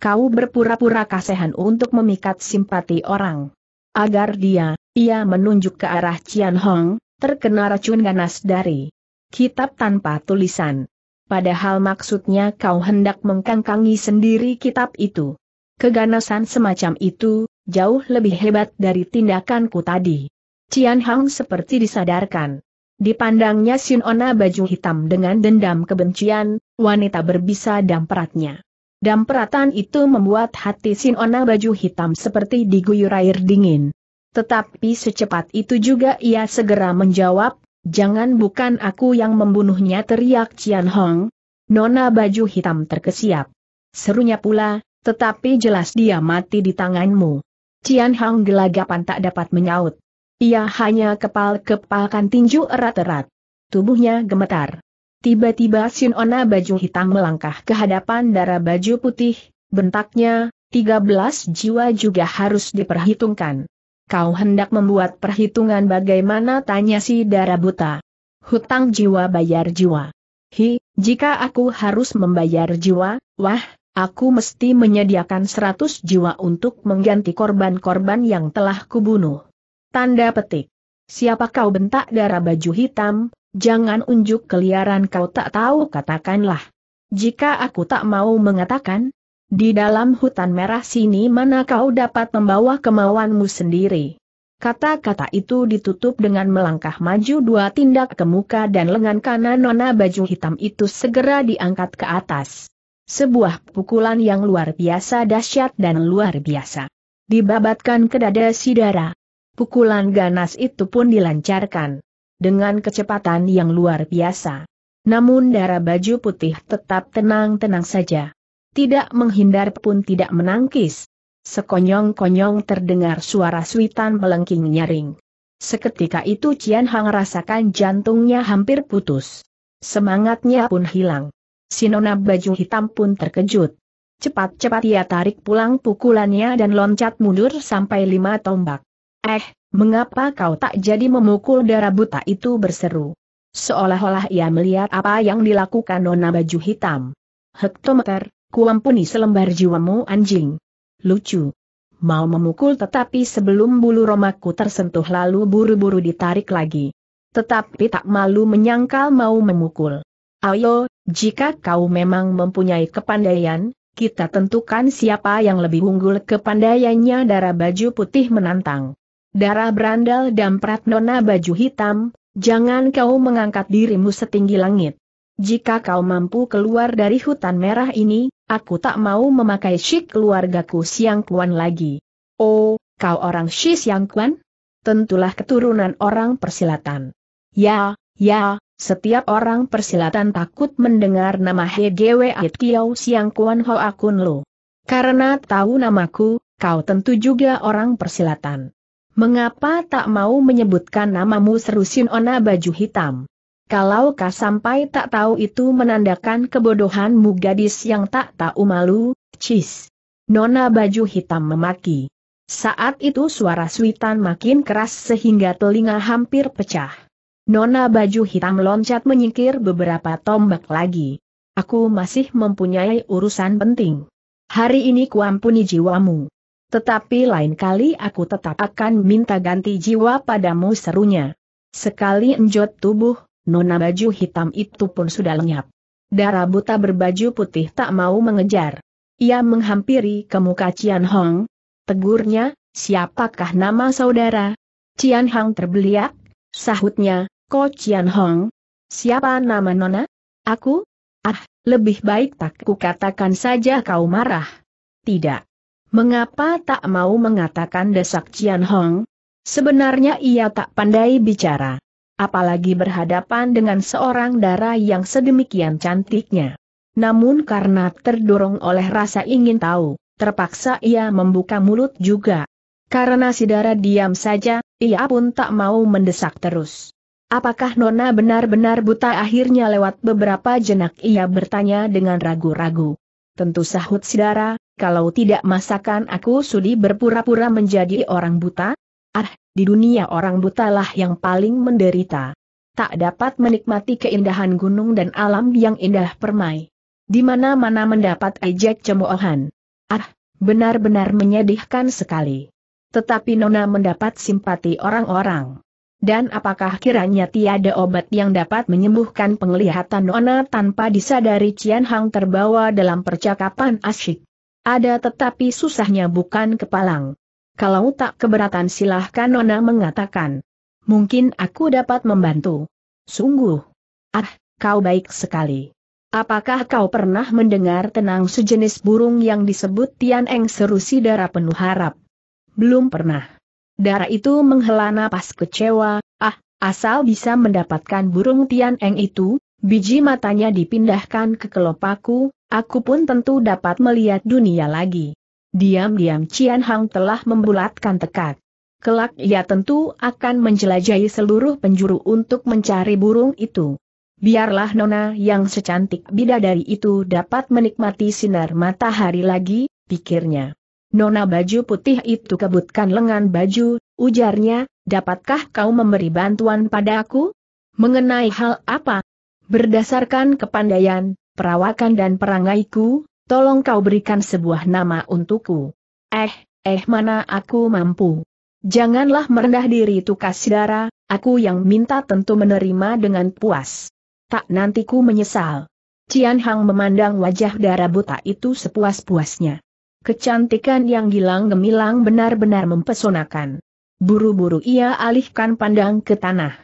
Kau berpura-pura kasihan untuk memikat simpati orang. Agar dia, ia menunjuk ke arah Cian Hong, terkena racun ganas dari kitab tanpa tulisan padahal maksudnya kau hendak mengkangkangi sendiri kitab itu. Keganasan semacam itu, jauh lebih hebat dari tindakanku tadi. Cian Hang seperti disadarkan. Dipandangnya Sin Ona baju hitam dengan dendam kebencian, wanita berbisa damperatnya. Damperatan itu membuat hati Sin Ona baju hitam seperti diguyur air dingin. Tetapi secepat itu juga ia segera menjawab, Jangan bukan aku yang membunuhnya teriak Cian Hong. Nona baju hitam terkesiap. Serunya pula, tetapi jelas dia mati di tanganmu. Cian Hong gelagapan tak dapat menyaut. Ia hanya kepal-kepalkan tinju erat-erat. Tubuhnya gemetar. Tiba-tiba Ona baju hitam melangkah ke hadapan darah baju putih, bentaknya, 13 jiwa juga harus diperhitungkan. Kau hendak membuat perhitungan bagaimana tanya si darah buta. Hutang jiwa bayar jiwa. Hi, jika aku harus membayar jiwa, wah, aku mesti menyediakan seratus jiwa untuk mengganti korban-korban yang telah kubunuh. Tanda petik. Siapa kau bentak darah baju hitam, jangan unjuk keliaran kau tak tahu katakanlah. Jika aku tak mau mengatakan, di dalam hutan merah sini mana kau dapat membawa kemauanmu sendiri. Kata-kata itu ditutup dengan melangkah maju dua tindak ke muka dan lengan kanan nona baju hitam itu segera diangkat ke atas. Sebuah pukulan yang luar biasa dahsyat dan luar biasa. Dibabatkan ke dada si darah. Pukulan ganas itu pun dilancarkan. Dengan kecepatan yang luar biasa. Namun darah baju putih tetap tenang-tenang saja tidak menghindar pun tidak menangkis. Sekonyong-konyong terdengar suara suitan melengking nyaring. Seketika itu Cian Hang rasakan jantungnya hampir putus. Semangatnya pun hilang. Sinona baju hitam pun terkejut. Cepat-cepat ia tarik pulang pukulannya dan loncat mundur sampai lima tombak. Eh, mengapa kau tak jadi memukul darah buta itu berseru? Seolah-olah ia melihat apa yang dilakukan nona baju hitam. Hektometer, kuampuni selembar jiwamu anjing. Lucu. Mau memukul tetapi sebelum bulu romaku tersentuh lalu buru-buru ditarik lagi. Tetapi tak malu menyangkal mau memukul. Ayo, jika kau memang mempunyai kepandaian, kita tentukan siapa yang lebih unggul kepandaiannya darah baju putih menantang. Darah berandal dan prat baju hitam, jangan kau mengangkat dirimu setinggi langit. Jika kau mampu keluar dari hutan merah ini, aku tak mau memakai syik keluargaku Siang Kuan lagi. Oh, kau orang Shi Siang Kuan? Tentulah keturunan orang persilatan. Ya, ya, setiap orang persilatan takut mendengar nama Ait Kiao Siang Kuan Ho Akun Lo. Karena tahu namaku, kau tentu juga orang persilatan. Mengapa tak mau menyebutkan namamu Serusin Ona baju hitam? Kalau kau sampai tak tahu itu menandakan kebodohanmu gadis yang tak tahu malu, cis. Nona baju hitam memaki. Saat itu suara suitan makin keras sehingga telinga hampir pecah. Nona baju hitam loncat menyingkir beberapa tombak lagi. Aku masih mempunyai urusan penting. Hari ini kuampuni jiwamu. Tetapi lain kali aku tetap akan minta ganti jiwa padamu serunya. Sekali enjot tubuh, nona baju hitam itu pun sudah lenyap. Darah buta berbaju putih tak mau mengejar. Ia menghampiri ke muka Cian Hong. Tegurnya, siapakah nama saudara? Cian Hong terbeliak, sahutnya, ko Cian Hong. Siapa nama nona? Aku? Ah, lebih baik tak kukatakan saja kau marah. Tidak. Mengapa tak mau mengatakan desak Cian Hong? Sebenarnya ia tak pandai bicara apalagi berhadapan dengan seorang dara yang sedemikian cantiknya. Namun karena terdorong oleh rasa ingin tahu, terpaksa ia membuka mulut juga. Karena si dara diam saja, ia pun tak mau mendesak terus. Apakah Nona benar-benar buta akhirnya lewat beberapa jenak ia bertanya dengan ragu-ragu. Tentu sahut Sidara, kalau tidak masakan aku sudi berpura-pura menjadi orang buta? Ah, di dunia orang butalah yang paling menderita. Tak dapat menikmati keindahan gunung dan alam yang indah permai. Di mana-mana mendapat ejek cemoohan. Ah, benar-benar menyedihkan sekali. Tetapi Nona mendapat simpati orang-orang. Dan apakah kiranya tiada obat yang dapat menyembuhkan penglihatan Nona tanpa disadari Cian Hang terbawa dalam percakapan asyik? Ada tetapi susahnya bukan kepalang. Kalau tak keberatan silahkan Nona mengatakan. Mungkin aku dapat membantu. Sungguh. Ah, kau baik sekali. Apakah kau pernah mendengar tenang sejenis burung yang disebut Tian Eng seru si darah penuh harap? Belum pernah. Darah itu menghela napas kecewa, ah, asal bisa mendapatkan burung Tian Eng itu, biji matanya dipindahkan ke kelopaku, aku pun tentu dapat melihat dunia lagi. Diam-diam Cian Hang telah membulatkan tekad. Kelak ia tentu akan menjelajahi seluruh penjuru untuk mencari burung itu. Biarlah Nona yang secantik bidadari itu dapat menikmati sinar matahari lagi, pikirnya. Nona baju putih itu kebutkan lengan baju, ujarnya, dapatkah kau memberi bantuan padaku? Mengenai hal apa? Berdasarkan kepandaian, perawakan dan perangaiku, Tolong kau berikan sebuah nama untukku. Eh, eh mana aku mampu. Janganlah merendah diri tukas saudara, aku yang minta tentu menerima dengan puas. Tak nantiku menyesal. Cian Hang memandang wajah darah buta itu sepuas-puasnya. Kecantikan yang gilang gemilang benar-benar mempesonakan. Buru-buru ia alihkan pandang ke tanah.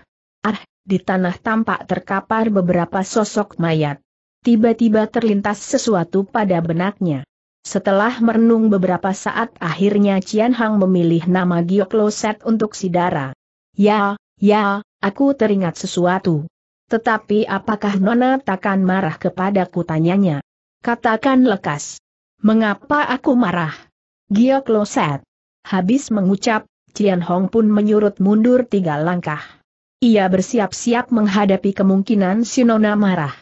Ah, di tanah tampak terkapar beberapa sosok mayat tiba-tiba terlintas sesuatu pada benaknya. Setelah merenung beberapa saat akhirnya Cian Hang memilih nama Giokloset untuk Sidara. Ya, ya, aku teringat sesuatu. Tetapi apakah Nona takkan marah kepadaku tanyanya? Katakan lekas. Mengapa aku marah? Giokloset. Habis mengucap, Cian Hong pun menyurut mundur tiga langkah. Ia bersiap-siap menghadapi kemungkinan si Nona marah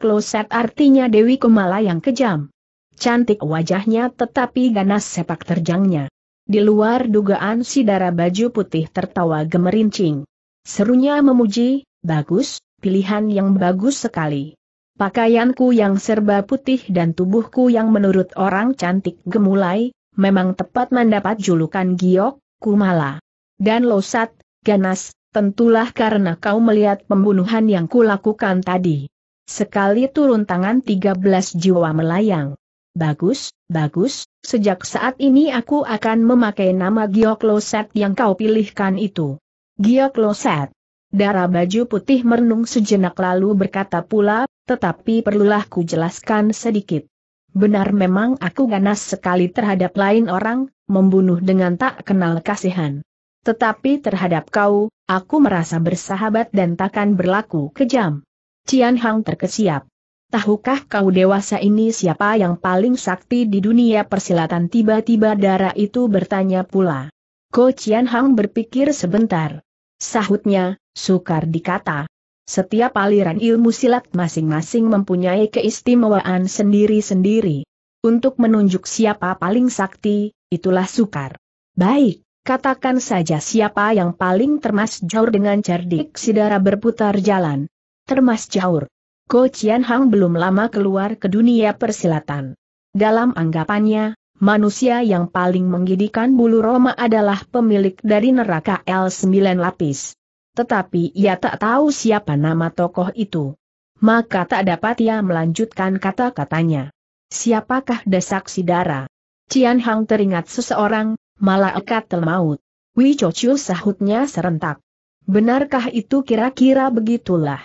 losat artinya Dewi Kumala yang kejam. Cantik wajahnya tetapi ganas sepak terjangnya. Di luar dugaan si darah baju putih tertawa gemerincing. Serunya memuji, bagus, pilihan yang bagus sekali. Pakaianku yang serba putih dan tubuhku yang menurut orang cantik gemulai, memang tepat mendapat julukan Giok, Kumala. Dan Losat, ganas, tentulah karena kau melihat pembunuhan yang kulakukan tadi. Sekali turun tangan 13 jiwa melayang. Bagus, bagus, sejak saat ini aku akan memakai nama Giokloset yang kau pilihkan itu. Giokloset. Darah baju putih merenung sejenak lalu berkata pula, tetapi perlulah ku jelaskan sedikit. Benar memang aku ganas sekali terhadap lain orang, membunuh dengan tak kenal kasihan. Tetapi terhadap kau, aku merasa bersahabat dan takkan berlaku kejam. Cian Hang terkesiap. Tahukah kau dewasa ini siapa yang paling sakti di dunia persilatan tiba-tiba darah itu bertanya pula. Ko Cian Hang berpikir sebentar. Sahutnya, sukar dikata. Setiap aliran ilmu silat masing-masing mempunyai keistimewaan sendiri-sendiri. Untuk menunjuk siapa paling sakti, itulah sukar. Baik, katakan saja siapa yang paling termasjur dengan cerdik sidara berputar jalan termas Jaur. Ko Chian Hang belum lama keluar ke dunia persilatan. Dalam anggapannya, manusia yang paling menggidikan bulu Roma adalah pemilik dari neraka L9 lapis. Tetapi ia tak tahu siapa nama tokoh itu. Maka tak dapat ia melanjutkan kata-katanya. Siapakah desak sidara? Cian Hang teringat seseorang, malah telmaut. Wi Wicociu sahutnya serentak. Benarkah itu kira-kira begitulah?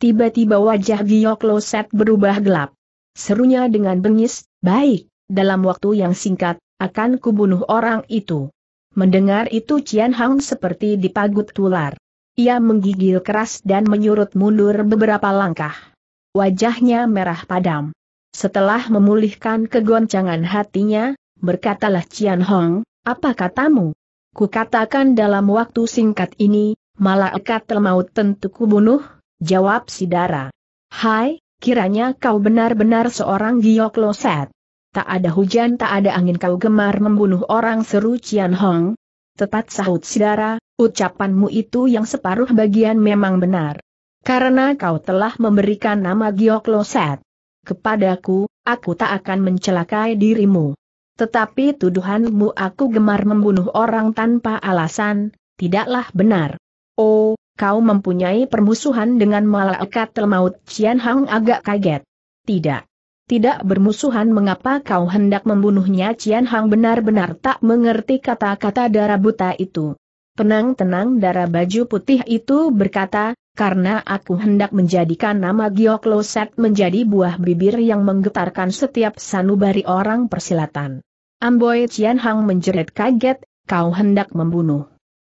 Tiba-tiba wajah Giok Loset berubah gelap. Serunya dengan bengis, baik, dalam waktu yang singkat, akan kubunuh orang itu. Mendengar itu Cian Hang seperti dipagut tular. Ia menggigil keras dan menyurut mundur beberapa langkah. Wajahnya merah padam. Setelah memulihkan kegoncangan hatinya, berkatalah Cian Hong, apa katamu? Kukatakan dalam waktu singkat ini, malah ekat maut tentu kubunuh, jawab Sidara. Hai, kiranya kau benar-benar seorang giok loset. Tak ada hujan tak ada angin kau gemar membunuh orang seru Cian Hong. Tepat sahut Sidara, ucapanmu itu yang separuh bagian memang benar. Karena kau telah memberikan nama giok loset. Kepadaku, aku tak akan mencelakai dirimu. Tetapi tuduhanmu aku gemar membunuh orang tanpa alasan, tidaklah benar. Oh, kau mempunyai permusuhan dengan malaikat telmaut Cian Hang agak kaget. Tidak. Tidak bermusuhan mengapa kau hendak membunuhnya Cian Hang benar-benar tak mengerti kata-kata darah buta itu. Tenang-tenang darah baju putih itu berkata, karena aku hendak menjadikan nama Giokloset menjadi buah bibir yang menggetarkan setiap sanubari orang persilatan. Amboy Cian Hang menjerit kaget, kau hendak membunuh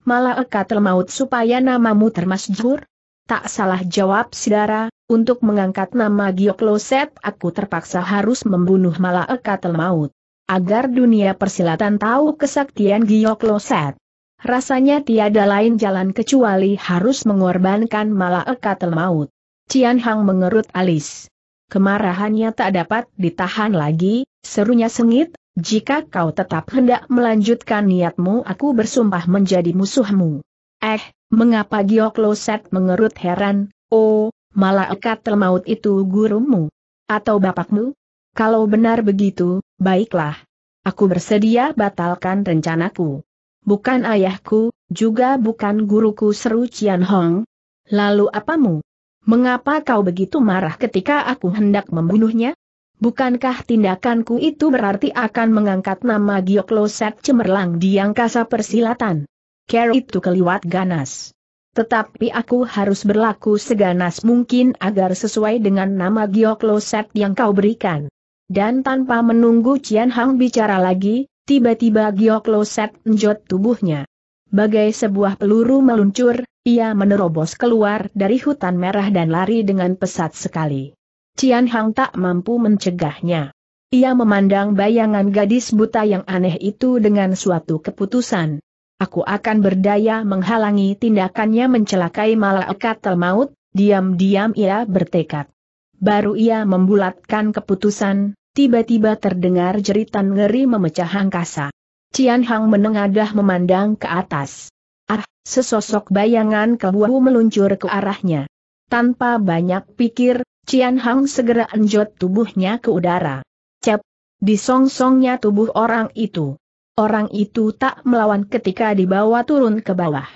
malah ekatel maut supaya namamu termasjur? Tak salah jawab Sidara, untuk mengangkat nama Giokloset aku terpaksa harus membunuh malah ekatel maut. Agar dunia persilatan tahu kesaktian Giokloset. Rasanya tiada lain jalan kecuali harus mengorbankan Malah Eka maut. Cian Hang mengerut alis. Kemarahannya tak dapat ditahan lagi, serunya sengit, jika kau tetap hendak melanjutkan niatmu aku bersumpah menjadi musuhmu. Eh, mengapa Giokloset mengerut heran, oh, malah ekat maut itu gurumu? Atau bapakmu? Kalau benar begitu, baiklah. Aku bersedia batalkan rencanaku. Bukan ayahku, juga bukan guruku seru Cian Hong. Lalu apamu? Mengapa kau begitu marah ketika aku hendak membunuhnya? Bukankah tindakanku itu berarti akan mengangkat nama Giokloset cemerlang di angkasa persilatan? Care itu keliwat ganas. Tetapi aku harus berlaku seganas mungkin agar sesuai dengan nama Giokloset yang kau berikan. Dan tanpa menunggu Cian Hang bicara lagi, tiba-tiba Giokloset menjot tubuhnya. Bagai sebuah peluru meluncur, ia menerobos keluar dari hutan merah dan lari dengan pesat sekali. Cian Hang tak mampu mencegahnya. Ia memandang bayangan gadis buta yang aneh itu dengan suatu keputusan. Aku akan berdaya menghalangi tindakannya mencelakai malaikat maut, diam-diam ia bertekad. Baru ia membulatkan keputusan, tiba-tiba terdengar jeritan ngeri memecah angkasa. Cian Hang menengadah memandang ke atas. Ah, sesosok bayangan kebuahu meluncur ke arahnya. Tanpa banyak pikir, Cian Hang segera enjot tubuhnya ke udara. Cep! Disongsongnya tubuh orang itu. Orang itu tak melawan ketika dibawa turun ke bawah.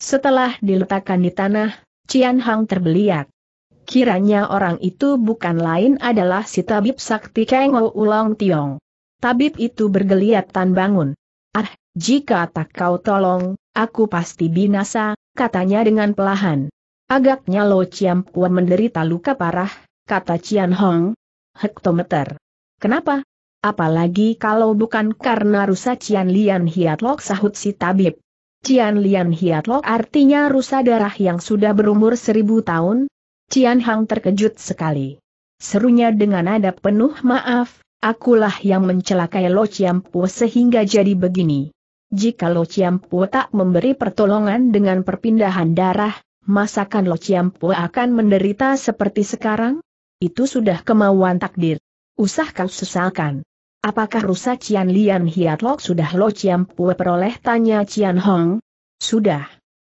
Setelah diletakkan di tanah, Cian Hang terbeliak. Kiranya orang itu bukan lain adalah si tabib sakti Kengo Ulong Tiong. Tabib itu bergeliatan bangun. Ah, jika tak kau tolong, aku pasti binasa, katanya dengan pelahan. Agaknya Lo Chiam Kuan menderita luka parah, kata Cian Hong. Hektometer. Kenapa? Apalagi kalau bukan karena rusa Cian Lian Lok sahut si tabib. Cian Lian Lok artinya rusa darah yang sudah berumur seribu tahun? Cian Hong terkejut sekali. Serunya dengan nada penuh maaf, akulah yang mencelakai Lo Chiam Kuan sehingga jadi begini. Jika Lo Chiam tak memberi pertolongan dengan perpindahan darah, masakan Lo Chiampo akan menderita seperti sekarang? Itu sudah kemauan takdir. Usah kau sesalkan. Apakah rusa Cian Lian Lok sudah Lo Chiampo peroleh? Tanya Cian Hong. Sudah.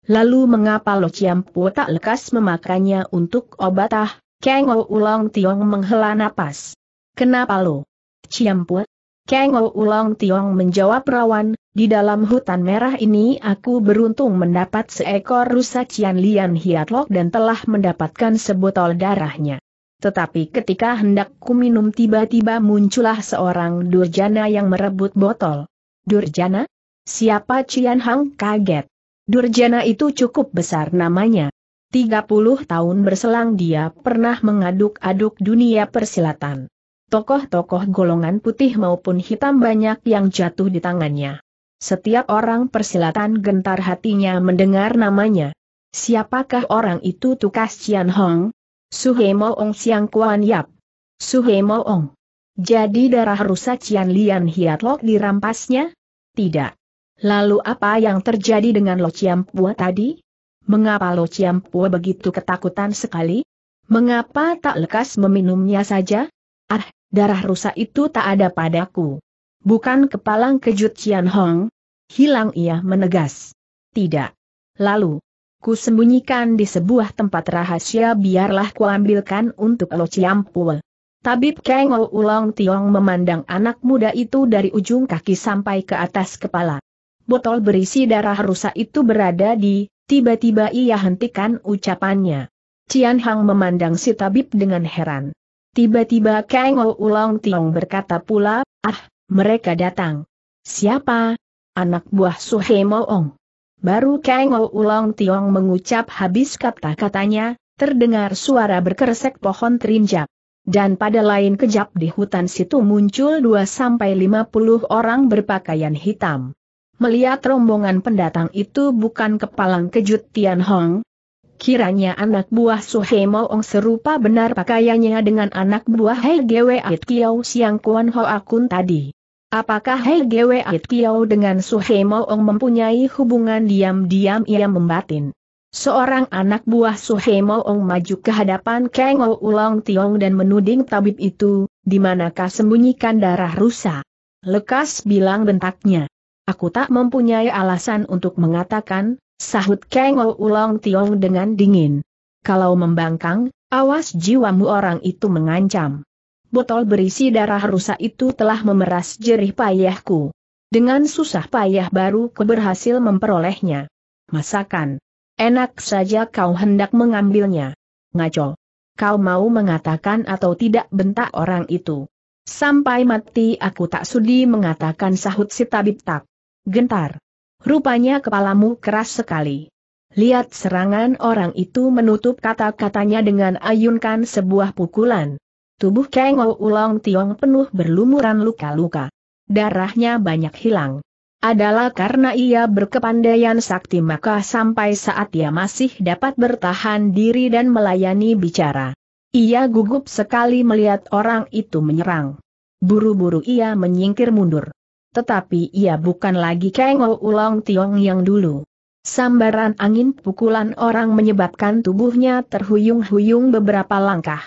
Lalu mengapa Lo Chiampo tak lekas memakannya untuk obatah? Kengo Ulong Tiong menghela napas. Kenapa lo? Chiampo Kang Ou Ulong Tiong menjawab rawan, di dalam hutan merah ini aku beruntung mendapat seekor rusa Cian Lian Hiatlok dan telah mendapatkan sebotol darahnya. Tetapi ketika ku minum tiba-tiba muncullah seorang durjana yang merebut botol. Durjana? Siapa Cian Hang kaget? Durjana itu cukup besar namanya. 30 tahun berselang dia pernah mengaduk-aduk dunia persilatan tokoh-tokoh golongan putih maupun hitam banyak yang jatuh di tangannya. Setiap orang persilatan gentar hatinya mendengar namanya. Siapakah orang itu tukas Cian Hong? Suhe Ong Siang Kuan Yap. Suhe Ong. Jadi darah rusa Cian Lian Hiat Lok dirampasnya? Tidak. Lalu apa yang terjadi dengan Lo Pua tadi? Mengapa Lo Pua begitu ketakutan sekali? Mengapa tak lekas meminumnya saja? Ah, darah rusa itu tak ada padaku. Bukan kepalang kejut Cian Hong? Hilang ia menegas. Tidak. Lalu, ku sembunyikan di sebuah tempat rahasia biarlah ku ambilkan untuk Lo Ciampul. Tabib Kang Ulong Tiong memandang anak muda itu dari ujung kaki sampai ke atas kepala. Botol berisi darah rusa itu berada di, tiba-tiba ia hentikan ucapannya. Cian Hang memandang si tabib dengan heran. Tiba-tiba Kang Ulong Tiong berkata pula, ah, mereka datang. Siapa? Anak buah Suhe Moong. Baru Kang Ulong Tiong mengucap habis kata-katanya, terdengar suara berkeresek pohon terinjak. Dan pada lain kejap di hutan situ muncul 2-50 orang berpakaian hitam. Melihat rombongan pendatang itu bukan kepalang kejut Tian Hong, Kiranya anak buah Suhe Moong serupa benar pakaiannya dengan anak buah Hei Gwe Ait Kiao Siang Kuan Ho Akun tadi. Apakah Hei Gwe Ait Kiao dengan Suhe Moong mempunyai hubungan diam-diam ia membatin? Seorang anak buah Suhe Moong maju ke hadapan Kang Ulong Tiong dan menuding tabib itu, di manakah sembunyikan darah rusa? Lekas bilang bentaknya. Aku tak mempunyai alasan untuk mengatakan, Sahut Kengo Ulong Tiong dengan dingin. Kalau membangkang, awas jiwamu orang itu mengancam. Botol berisi darah rusa itu telah memeras jerih payahku. Dengan susah payah baru ku berhasil memperolehnya. Masakan. Enak saja kau hendak mengambilnya. Ngaco. Kau mau mengatakan atau tidak bentak orang itu. Sampai mati aku tak sudi mengatakan sahut si tabib tak. Gentar. Rupanya kepalamu keras sekali. Lihat serangan orang itu menutup kata-katanya dengan ayunkan sebuah pukulan. Tubuh Kengo Ulong Tiong penuh berlumuran luka-luka. Darahnya banyak hilang. Adalah karena ia berkepandaian sakti maka sampai saat ia masih dapat bertahan diri dan melayani bicara. Ia gugup sekali melihat orang itu menyerang. Buru-buru ia menyingkir mundur. Tetapi ia bukan lagi Kengo Ulong Tiong yang dulu. Sambaran angin pukulan orang menyebabkan tubuhnya terhuyung-huyung beberapa langkah.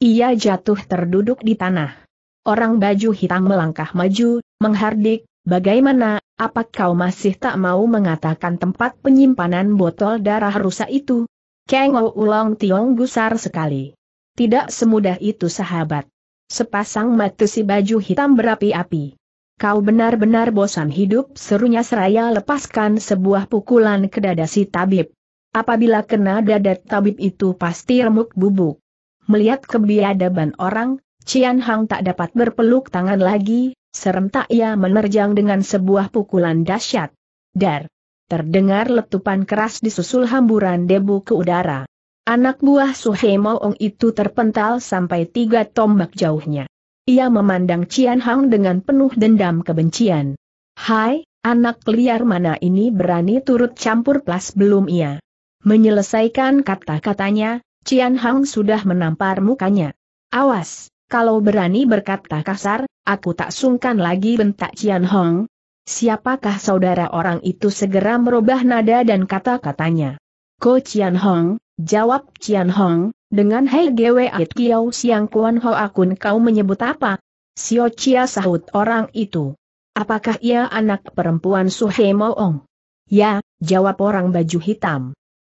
Ia jatuh terduduk di tanah. Orang baju hitam melangkah maju, menghardik, bagaimana, apa kau masih tak mau mengatakan tempat penyimpanan botol darah rusak itu? Kengo Ulong Tiong gusar sekali. Tidak semudah itu sahabat. Sepasang mata si baju hitam berapi-api. Kau benar-benar bosan hidup serunya seraya lepaskan sebuah pukulan ke dada si tabib. Apabila kena dada tabib itu pasti remuk bubuk. Melihat kebiadaban orang, Cian Hang tak dapat berpeluk tangan lagi, serentak ia menerjang dengan sebuah pukulan dahsyat. Dar! Terdengar letupan keras disusul hamburan debu ke udara. Anak buah Suhe Moong itu terpental sampai tiga tombak jauhnya. Ia memandang Cian Hang dengan penuh dendam kebencian. Hai, anak liar mana ini berani turut campur plus belum ia. Menyelesaikan kata-katanya, Cian Hang sudah menampar mukanya. Awas, kalau berani berkata kasar, aku tak sungkan lagi bentak Cian Hong. Siapakah saudara orang itu segera merubah nada dan kata-katanya. Ko Cian Hong, jawab Cian Hong, dengan Hei Gwe Ait Kiao Siang Kuan Ho Akun kau menyebut apa? Sio Chia sahut orang itu. Apakah ia anak perempuan Suhe Ong? Ya, jawab orang baju hitam.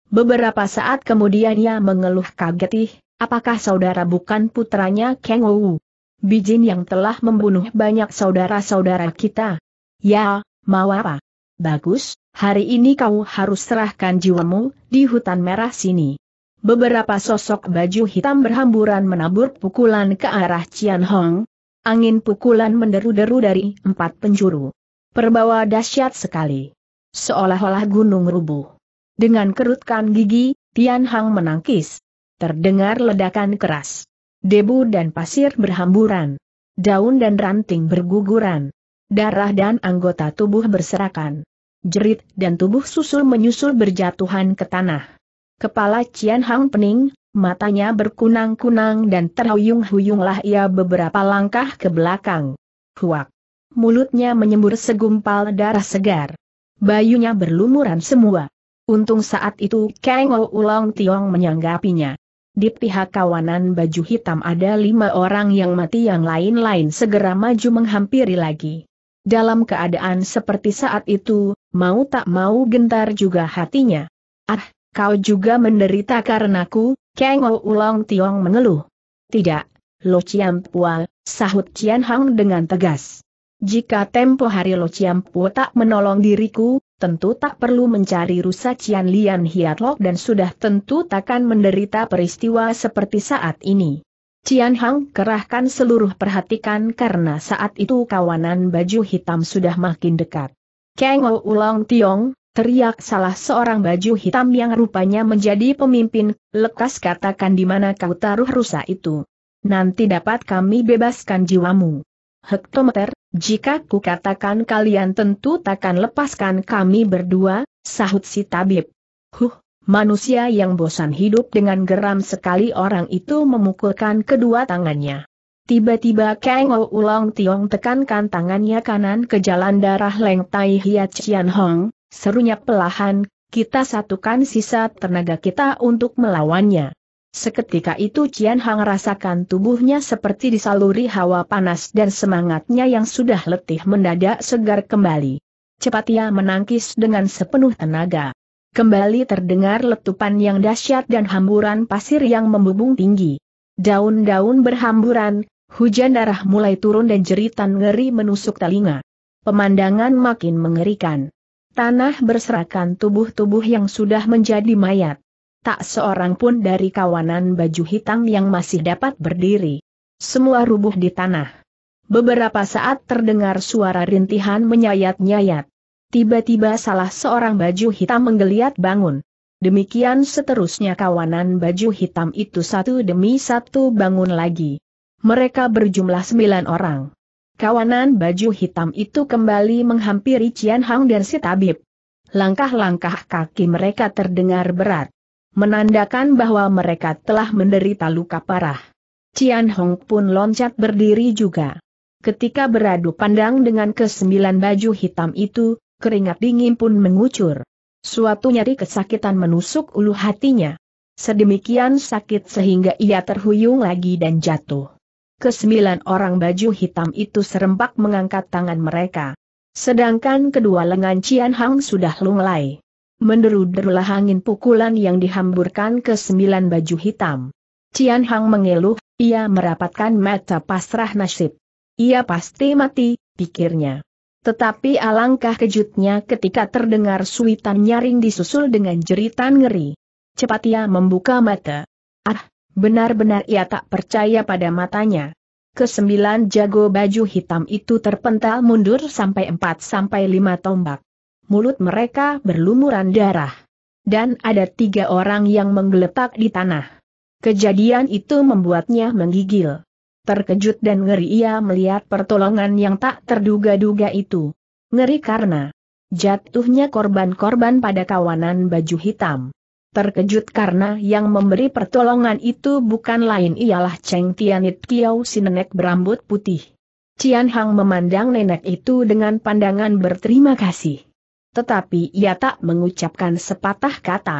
Beberapa saat kemudian ia mengeluh kaget ih, apakah saudara bukan putranya Kang Wu? Bijin yang telah membunuh banyak saudara-saudara kita. Ya, mau apa? Bagus, hari ini kau harus serahkan jiwamu di hutan merah sini. Beberapa sosok baju hitam berhamburan menabur pukulan ke arah Cian Hong. Angin pukulan menderu-deru dari empat penjuru. Perbawa dahsyat sekali. Seolah-olah gunung rubuh. Dengan kerutkan gigi, Tian Hang menangkis. Terdengar ledakan keras. Debu dan pasir berhamburan. Daun dan ranting berguguran. Darah dan anggota tubuh berserakan. Jerit dan tubuh susul menyusul berjatuhan ke tanah. Kepala Cian Hang pening, matanya berkunang-kunang dan terhuyung-huyunglah ia beberapa langkah ke belakang. Huak! Mulutnya menyembur segumpal darah segar. Bayunya berlumuran semua. Untung saat itu Kang Ulong Tiong menyanggapinya. Di pihak kawanan baju hitam ada lima orang yang mati yang lain-lain segera maju menghampiri lagi. Dalam keadaan seperti saat itu, mau tak mau gentar juga hatinya. Ah, Kau juga menderita karenaku, Kang Ou Ulong Tiong mengeluh. Tidak, Lo Chiam Pua, sahut Cian Hang dengan tegas. Jika tempo hari Lo Chiam Pua tak menolong diriku, tentu tak perlu mencari rusa Cian Lian Hiatlok dan sudah tentu takkan menderita peristiwa seperti saat ini. Cian Hang kerahkan seluruh perhatikan karena saat itu kawanan baju hitam sudah makin dekat. Kang Ou Ulong Tiong, teriak salah seorang baju hitam yang rupanya menjadi pemimpin, lekas katakan di mana kau taruh rusa itu. Nanti dapat kami bebaskan jiwamu. Hektometer, jika ku katakan kalian tentu takkan lepaskan kami berdua, sahut si tabib. Huh, manusia yang bosan hidup dengan geram sekali orang itu memukulkan kedua tangannya. Tiba-tiba Kang ulang Ulong Tiong tekankan tangannya kanan ke jalan darah Leng Tai Hiat Cian Hong, Serunya pelahan, kita satukan sisa tenaga kita untuk melawannya. Seketika itu Cian Hang rasakan tubuhnya seperti disaluri hawa panas dan semangatnya yang sudah letih mendadak segar kembali. Cepat ia menangkis dengan sepenuh tenaga. Kembali terdengar letupan yang dahsyat dan hamburan pasir yang membubung tinggi. Daun-daun berhamburan, hujan darah mulai turun dan jeritan ngeri menusuk telinga. Pemandangan makin mengerikan. Tanah berserakan tubuh-tubuh yang sudah menjadi mayat. Tak seorang pun dari kawanan baju hitam yang masih dapat berdiri. Semua rubuh di tanah. Beberapa saat terdengar suara rintihan menyayat-nyayat. Tiba-tiba salah seorang baju hitam menggeliat bangun. Demikian seterusnya kawanan baju hitam itu satu demi satu bangun lagi. Mereka berjumlah sembilan orang kawanan baju hitam itu kembali menghampiri Cian Hang dan si tabib. Langkah-langkah kaki mereka terdengar berat. Menandakan bahwa mereka telah menderita luka parah. Cian Hong pun loncat berdiri juga. Ketika beradu pandang dengan kesembilan baju hitam itu, keringat dingin pun mengucur. Suatu nyeri kesakitan menusuk ulu hatinya. Sedemikian sakit sehingga ia terhuyung lagi dan jatuh kesembilan orang baju hitam itu serempak mengangkat tangan mereka. Sedangkan kedua lengan Cian Hang sudah lunglai. Menderu-derulah angin pukulan yang dihamburkan ke sembilan baju hitam. Cian Hang mengeluh, ia merapatkan mata pasrah nasib. Ia pasti mati, pikirnya. Tetapi alangkah kejutnya ketika terdengar suitan nyaring disusul dengan jeritan ngeri. Cepat ia membuka mata. Ah, Benar-benar ia tak percaya pada matanya. Kesembilan jago baju hitam itu terpental mundur sampai empat sampai lima tombak. Mulut mereka berlumuran darah. Dan ada tiga orang yang menggeletak di tanah. Kejadian itu membuatnya menggigil. Terkejut dan ngeri ia melihat pertolongan yang tak terduga-duga itu. Ngeri karena jatuhnya korban-korban pada kawanan baju hitam terkejut karena yang memberi pertolongan itu bukan lain ialah Cheng Tianit Kiao si nenek berambut putih. Cian Hang memandang nenek itu dengan pandangan berterima kasih. Tetapi ia tak mengucapkan sepatah kata.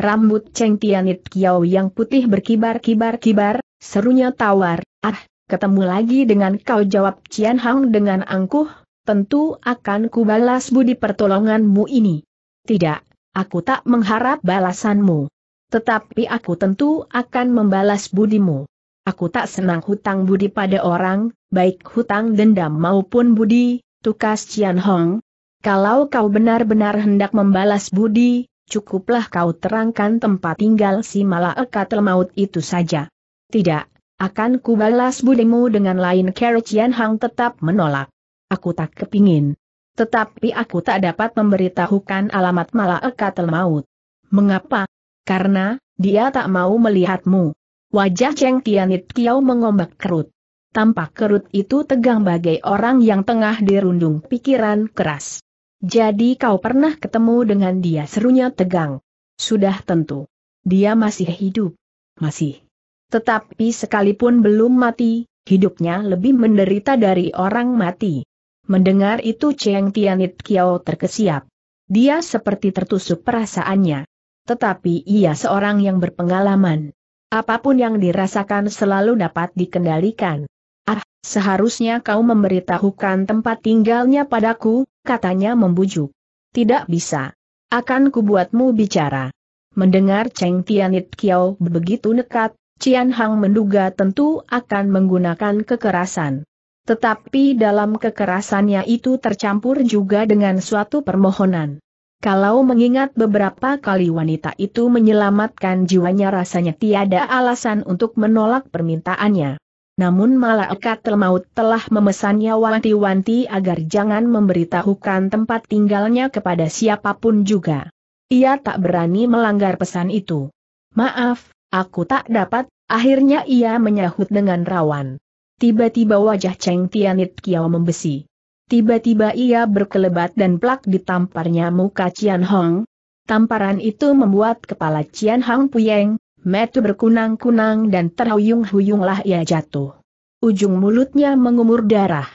Rambut Cheng Tianit Kiao yang putih berkibar-kibar-kibar, serunya tawar, ah, ketemu lagi dengan kau jawab Cian Hang dengan angkuh, tentu akan kubalas budi pertolonganmu ini. Tidak, Aku tak mengharap balasanmu. Tetapi aku tentu akan membalas budimu. Aku tak senang hutang budi pada orang, baik hutang dendam maupun budi, tukas Cian Hong. Kalau kau benar-benar hendak membalas budi, cukuplah kau terangkan tempat tinggal si malaikatul maut itu saja. Tidak, akan kubalas budimu dengan lain kera Cian Hong tetap menolak. Aku tak kepingin. Tetapi aku tak dapat memberitahukan alamat malah malaikat maut. Mengapa? Karena, dia tak mau melihatmu. Wajah Cheng Tianit Kiao mengombak kerut. Tampak kerut itu tegang bagai orang yang tengah dirundung pikiran keras. Jadi kau pernah ketemu dengan dia serunya tegang. Sudah tentu. Dia masih hidup. Masih. Tetapi sekalipun belum mati, hidupnya lebih menderita dari orang mati. Mendengar itu Cheng Tianit Kiao terkesiap. Dia seperti tertusuk perasaannya. Tetapi ia seorang yang berpengalaman. Apapun yang dirasakan selalu dapat dikendalikan. Ah, seharusnya kau memberitahukan tempat tinggalnya padaku, katanya membujuk. Tidak bisa. Akan kubuatmu bicara. Mendengar Cheng Tianit Kiao begitu nekat, Cian Hang menduga tentu akan menggunakan kekerasan. Tetapi dalam kekerasannya itu tercampur juga dengan suatu permohonan. Kalau mengingat beberapa kali wanita itu menyelamatkan jiwanya rasanya tiada alasan untuk menolak permintaannya. Namun malaikat maut telah memesannya wanti-wanti agar jangan memberitahukan tempat tinggalnya kepada siapapun juga. Ia tak berani melanggar pesan itu. Maaf, aku tak dapat, akhirnya ia menyahut dengan rawan. Tiba-tiba wajah Cheng Tianit Kiao membesi. Tiba-tiba ia berkelebat dan plak ditamparnya muka Cian Hong. Tamparan itu membuat kepala Cian Hong puyeng, metu berkunang-kunang dan terhuyung-huyunglah ia jatuh. Ujung mulutnya mengumur darah.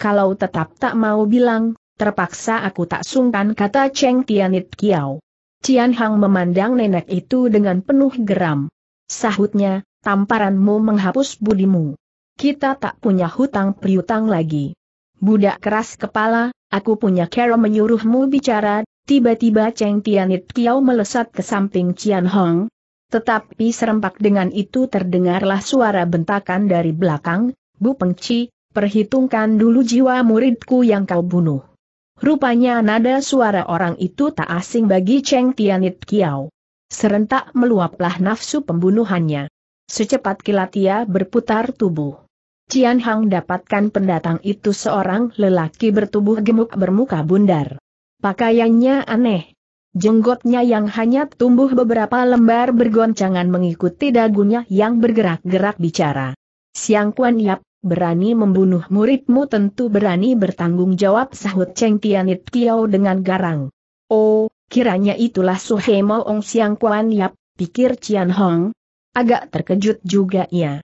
Kalau tetap tak mau bilang, terpaksa aku tak sungkan kata Cheng Tianit Kiao. Cian Hang memandang nenek itu dengan penuh geram. Sahutnya, tamparanmu menghapus budimu. Kita tak punya hutang priutang lagi. Budak keras kepala, aku punya kero menyuruhmu bicara, tiba-tiba Cheng Tianit Kiao melesat ke samping Cian Hong. Tetapi serempak dengan itu terdengarlah suara bentakan dari belakang, Bu Pengci, perhitungkan dulu jiwa muridku yang kau bunuh. Rupanya nada suara orang itu tak asing bagi Cheng Tianit Kiao. Serentak meluaplah nafsu pembunuhannya. Secepat kilat ia berputar tubuh. Cian Hang dapatkan pendatang itu seorang lelaki bertubuh gemuk bermuka bundar. Pakaiannya aneh. Jenggotnya yang hanya tumbuh beberapa lembar bergoncangan mengikuti dagunya yang bergerak-gerak bicara. Siang Kuan Yap, berani membunuh muridmu tentu berani bertanggung jawab sahut Cheng Tianit Tiao dengan garang. Oh, kiranya itulah Suhe Ong Siang Kuan Yap, pikir Cian Hong. Agak terkejut juga ia.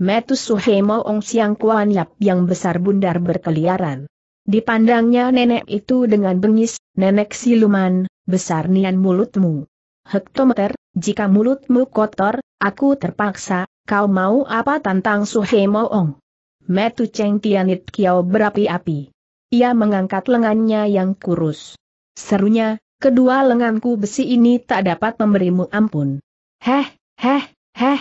Metu Suhemo Ong Siang Kuan Yap yang besar bundar berkeliaran. Dipandangnya nenek itu dengan bengis, nenek siluman, besar nian mulutmu. Hektometer, jika mulutmu kotor, aku terpaksa, kau mau apa tantang Suhemo Ong. Metu Cheng Tianit Kiao berapi-api. Ia mengangkat lengannya yang kurus. Serunya, kedua lenganku besi ini tak dapat memberimu ampun. Heh, heh, heh,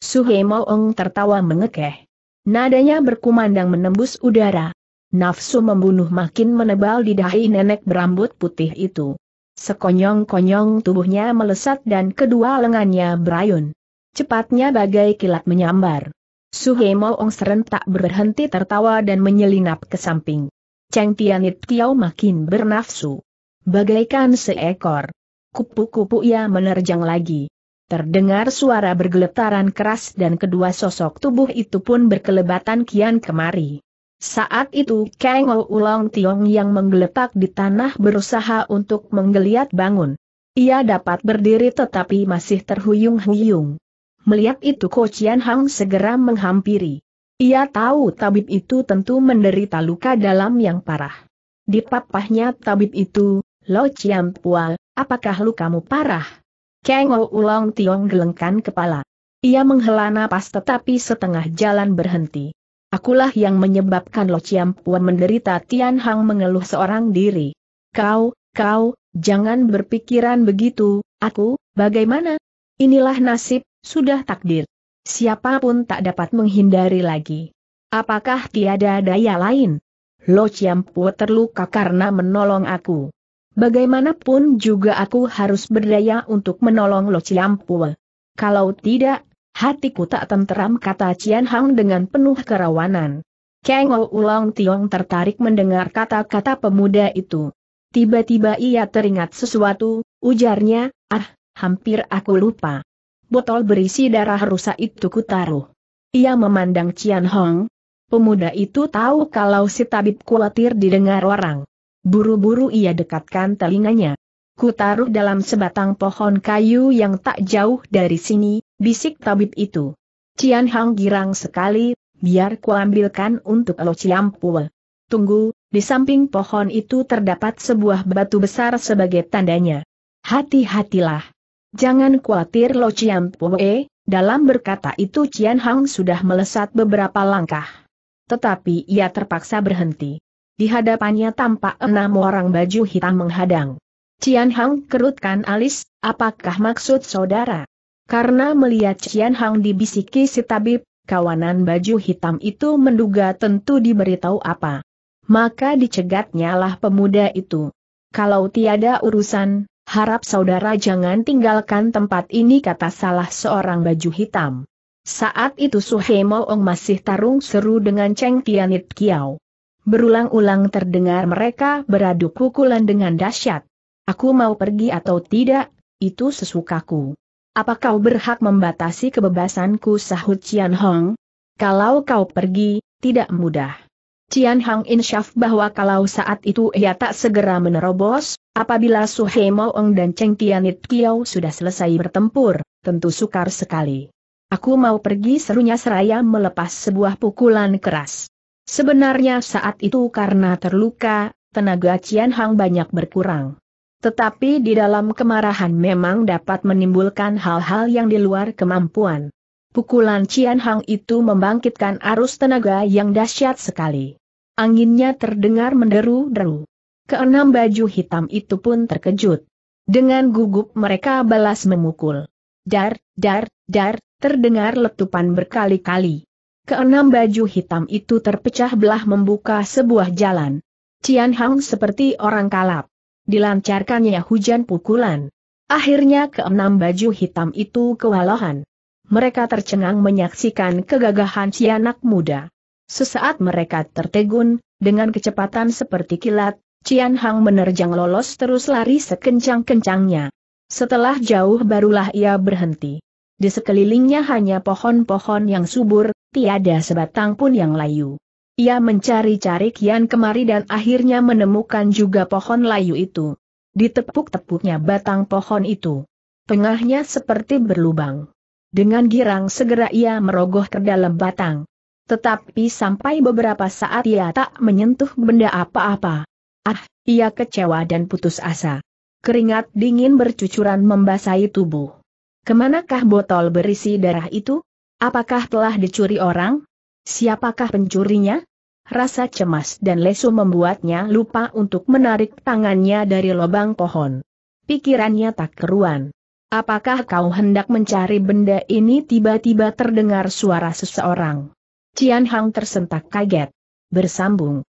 Suhe Moong tertawa mengekeh. Nadanya berkumandang menembus udara. Nafsu membunuh makin menebal di dahi nenek berambut putih itu. Sekonyong-konyong tubuhnya melesat dan kedua lengannya berayun. Cepatnya bagai kilat menyambar. Suhe Moong serentak berhenti tertawa dan menyelinap ke samping. Cheng Tianit Tiao makin bernafsu. Bagaikan seekor kupu-kupu ia menerjang lagi. Terdengar suara bergeletaran keras dan kedua sosok tubuh itu pun berkelebatan kian kemari. Saat itu Kang Ulong Tiong yang menggeletak di tanah berusaha untuk menggeliat bangun. Ia dapat berdiri tetapi masih terhuyung-huyung. Melihat itu Ko Chian Hang segera menghampiri. Ia tahu tabib itu tentu menderita luka dalam yang parah. Di papahnya tabib itu, Lo Chiam Pual, apakah lukamu parah? Kang Ulong Tiong gelengkan kepala. Ia menghela napas tetapi setengah jalan berhenti. Akulah yang menyebabkan Lo Chiam Puan menderita Tian Hang mengeluh seorang diri. Kau, kau, jangan berpikiran begitu, aku, bagaimana? Inilah nasib, sudah takdir. Siapapun tak dapat menghindari lagi. Apakah tiada daya lain? Lo Chiam Puan terluka karena menolong aku bagaimanapun juga aku harus berdaya untuk menolong Lo Ciampue. Kalau tidak, hatiku tak tenteram kata Cian Hang dengan penuh kerawanan. Kang Ulong Tiong tertarik mendengar kata-kata pemuda itu. Tiba-tiba ia teringat sesuatu, ujarnya, ah, hampir aku lupa. Botol berisi darah rusak itu kutaruh. Ia memandang Cian Hong. Pemuda itu tahu kalau si tabib khawatir didengar orang. Buru-buru ia dekatkan telinganya. Ku taruh dalam sebatang pohon kayu yang tak jauh dari sini, bisik tabib itu. Cian Hang girang sekali, biar ku ambilkan untuk Lo ciampul. Tunggu, di samping pohon itu terdapat sebuah batu besar sebagai tandanya. Hati-hatilah. Jangan khawatir Lo ciampu, eh. dalam berkata itu Cian Hang sudah melesat beberapa langkah. Tetapi ia terpaksa berhenti. Di hadapannya tampak enam orang baju hitam menghadang. Cian Hang kerutkan alis, apakah maksud saudara? Karena melihat Cian Hang dibisiki si tabib, kawanan baju hitam itu menduga tentu diberitahu apa. Maka dicegatnya lah pemuda itu. Kalau tiada urusan, harap saudara jangan tinggalkan tempat ini kata salah seorang baju hitam. Saat itu Suhe Moong masih tarung seru dengan Cheng Tianit Kiao. Berulang-ulang terdengar mereka beradu pukulan dengan dahsyat. Aku mau pergi atau tidak, itu sesukaku. Apa kau berhak membatasi kebebasanku sahut Cian Hong? Kalau kau pergi, tidak mudah. Cian Hong insyaf bahwa kalau saat itu ia tak segera menerobos, apabila Su Mao Eng dan Cheng Tianit Kiao sudah selesai bertempur, tentu sukar sekali. Aku mau pergi serunya seraya melepas sebuah pukulan keras. Sebenarnya saat itu karena terluka, tenaga Cian Hang banyak berkurang. Tetapi di dalam kemarahan memang dapat menimbulkan hal-hal yang di luar kemampuan. Pukulan Cian Hang itu membangkitkan arus tenaga yang dahsyat sekali. Anginnya terdengar menderu-deru. Keenam baju hitam itu pun terkejut. Dengan gugup mereka balas memukul. Dar, dar, dar, terdengar letupan berkali-kali. Keenam baju hitam itu terpecah belah membuka sebuah jalan. Cian Hang seperti orang kalap. Dilancarkannya hujan pukulan. Akhirnya keenam baju hitam itu kewalahan. Mereka tercengang menyaksikan kegagahan si anak muda. Sesaat mereka tertegun, dengan kecepatan seperti kilat, Cian Hang menerjang lolos terus lari sekencang-kencangnya. Setelah jauh barulah ia berhenti. Di sekelilingnya hanya pohon-pohon yang subur, tiada sebatang pun yang layu. Ia mencari-cari kian kemari dan akhirnya menemukan juga pohon layu itu. Ditepuk-tepuknya batang pohon itu. Tengahnya seperti berlubang. Dengan girang segera ia merogoh ke dalam batang. Tetapi sampai beberapa saat ia tak menyentuh benda apa-apa. Ah, ia kecewa dan putus asa. Keringat dingin bercucuran membasahi tubuh. Kemanakah botol berisi darah itu? Apakah telah dicuri orang? Siapakah pencurinya? Rasa cemas dan lesu membuatnya lupa untuk menarik tangannya dari lubang pohon. Pikirannya tak keruan. Apakah kau hendak mencari benda ini tiba-tiba terdengar suara seseorang? Cian Hang tersentak kaget. Bersambung.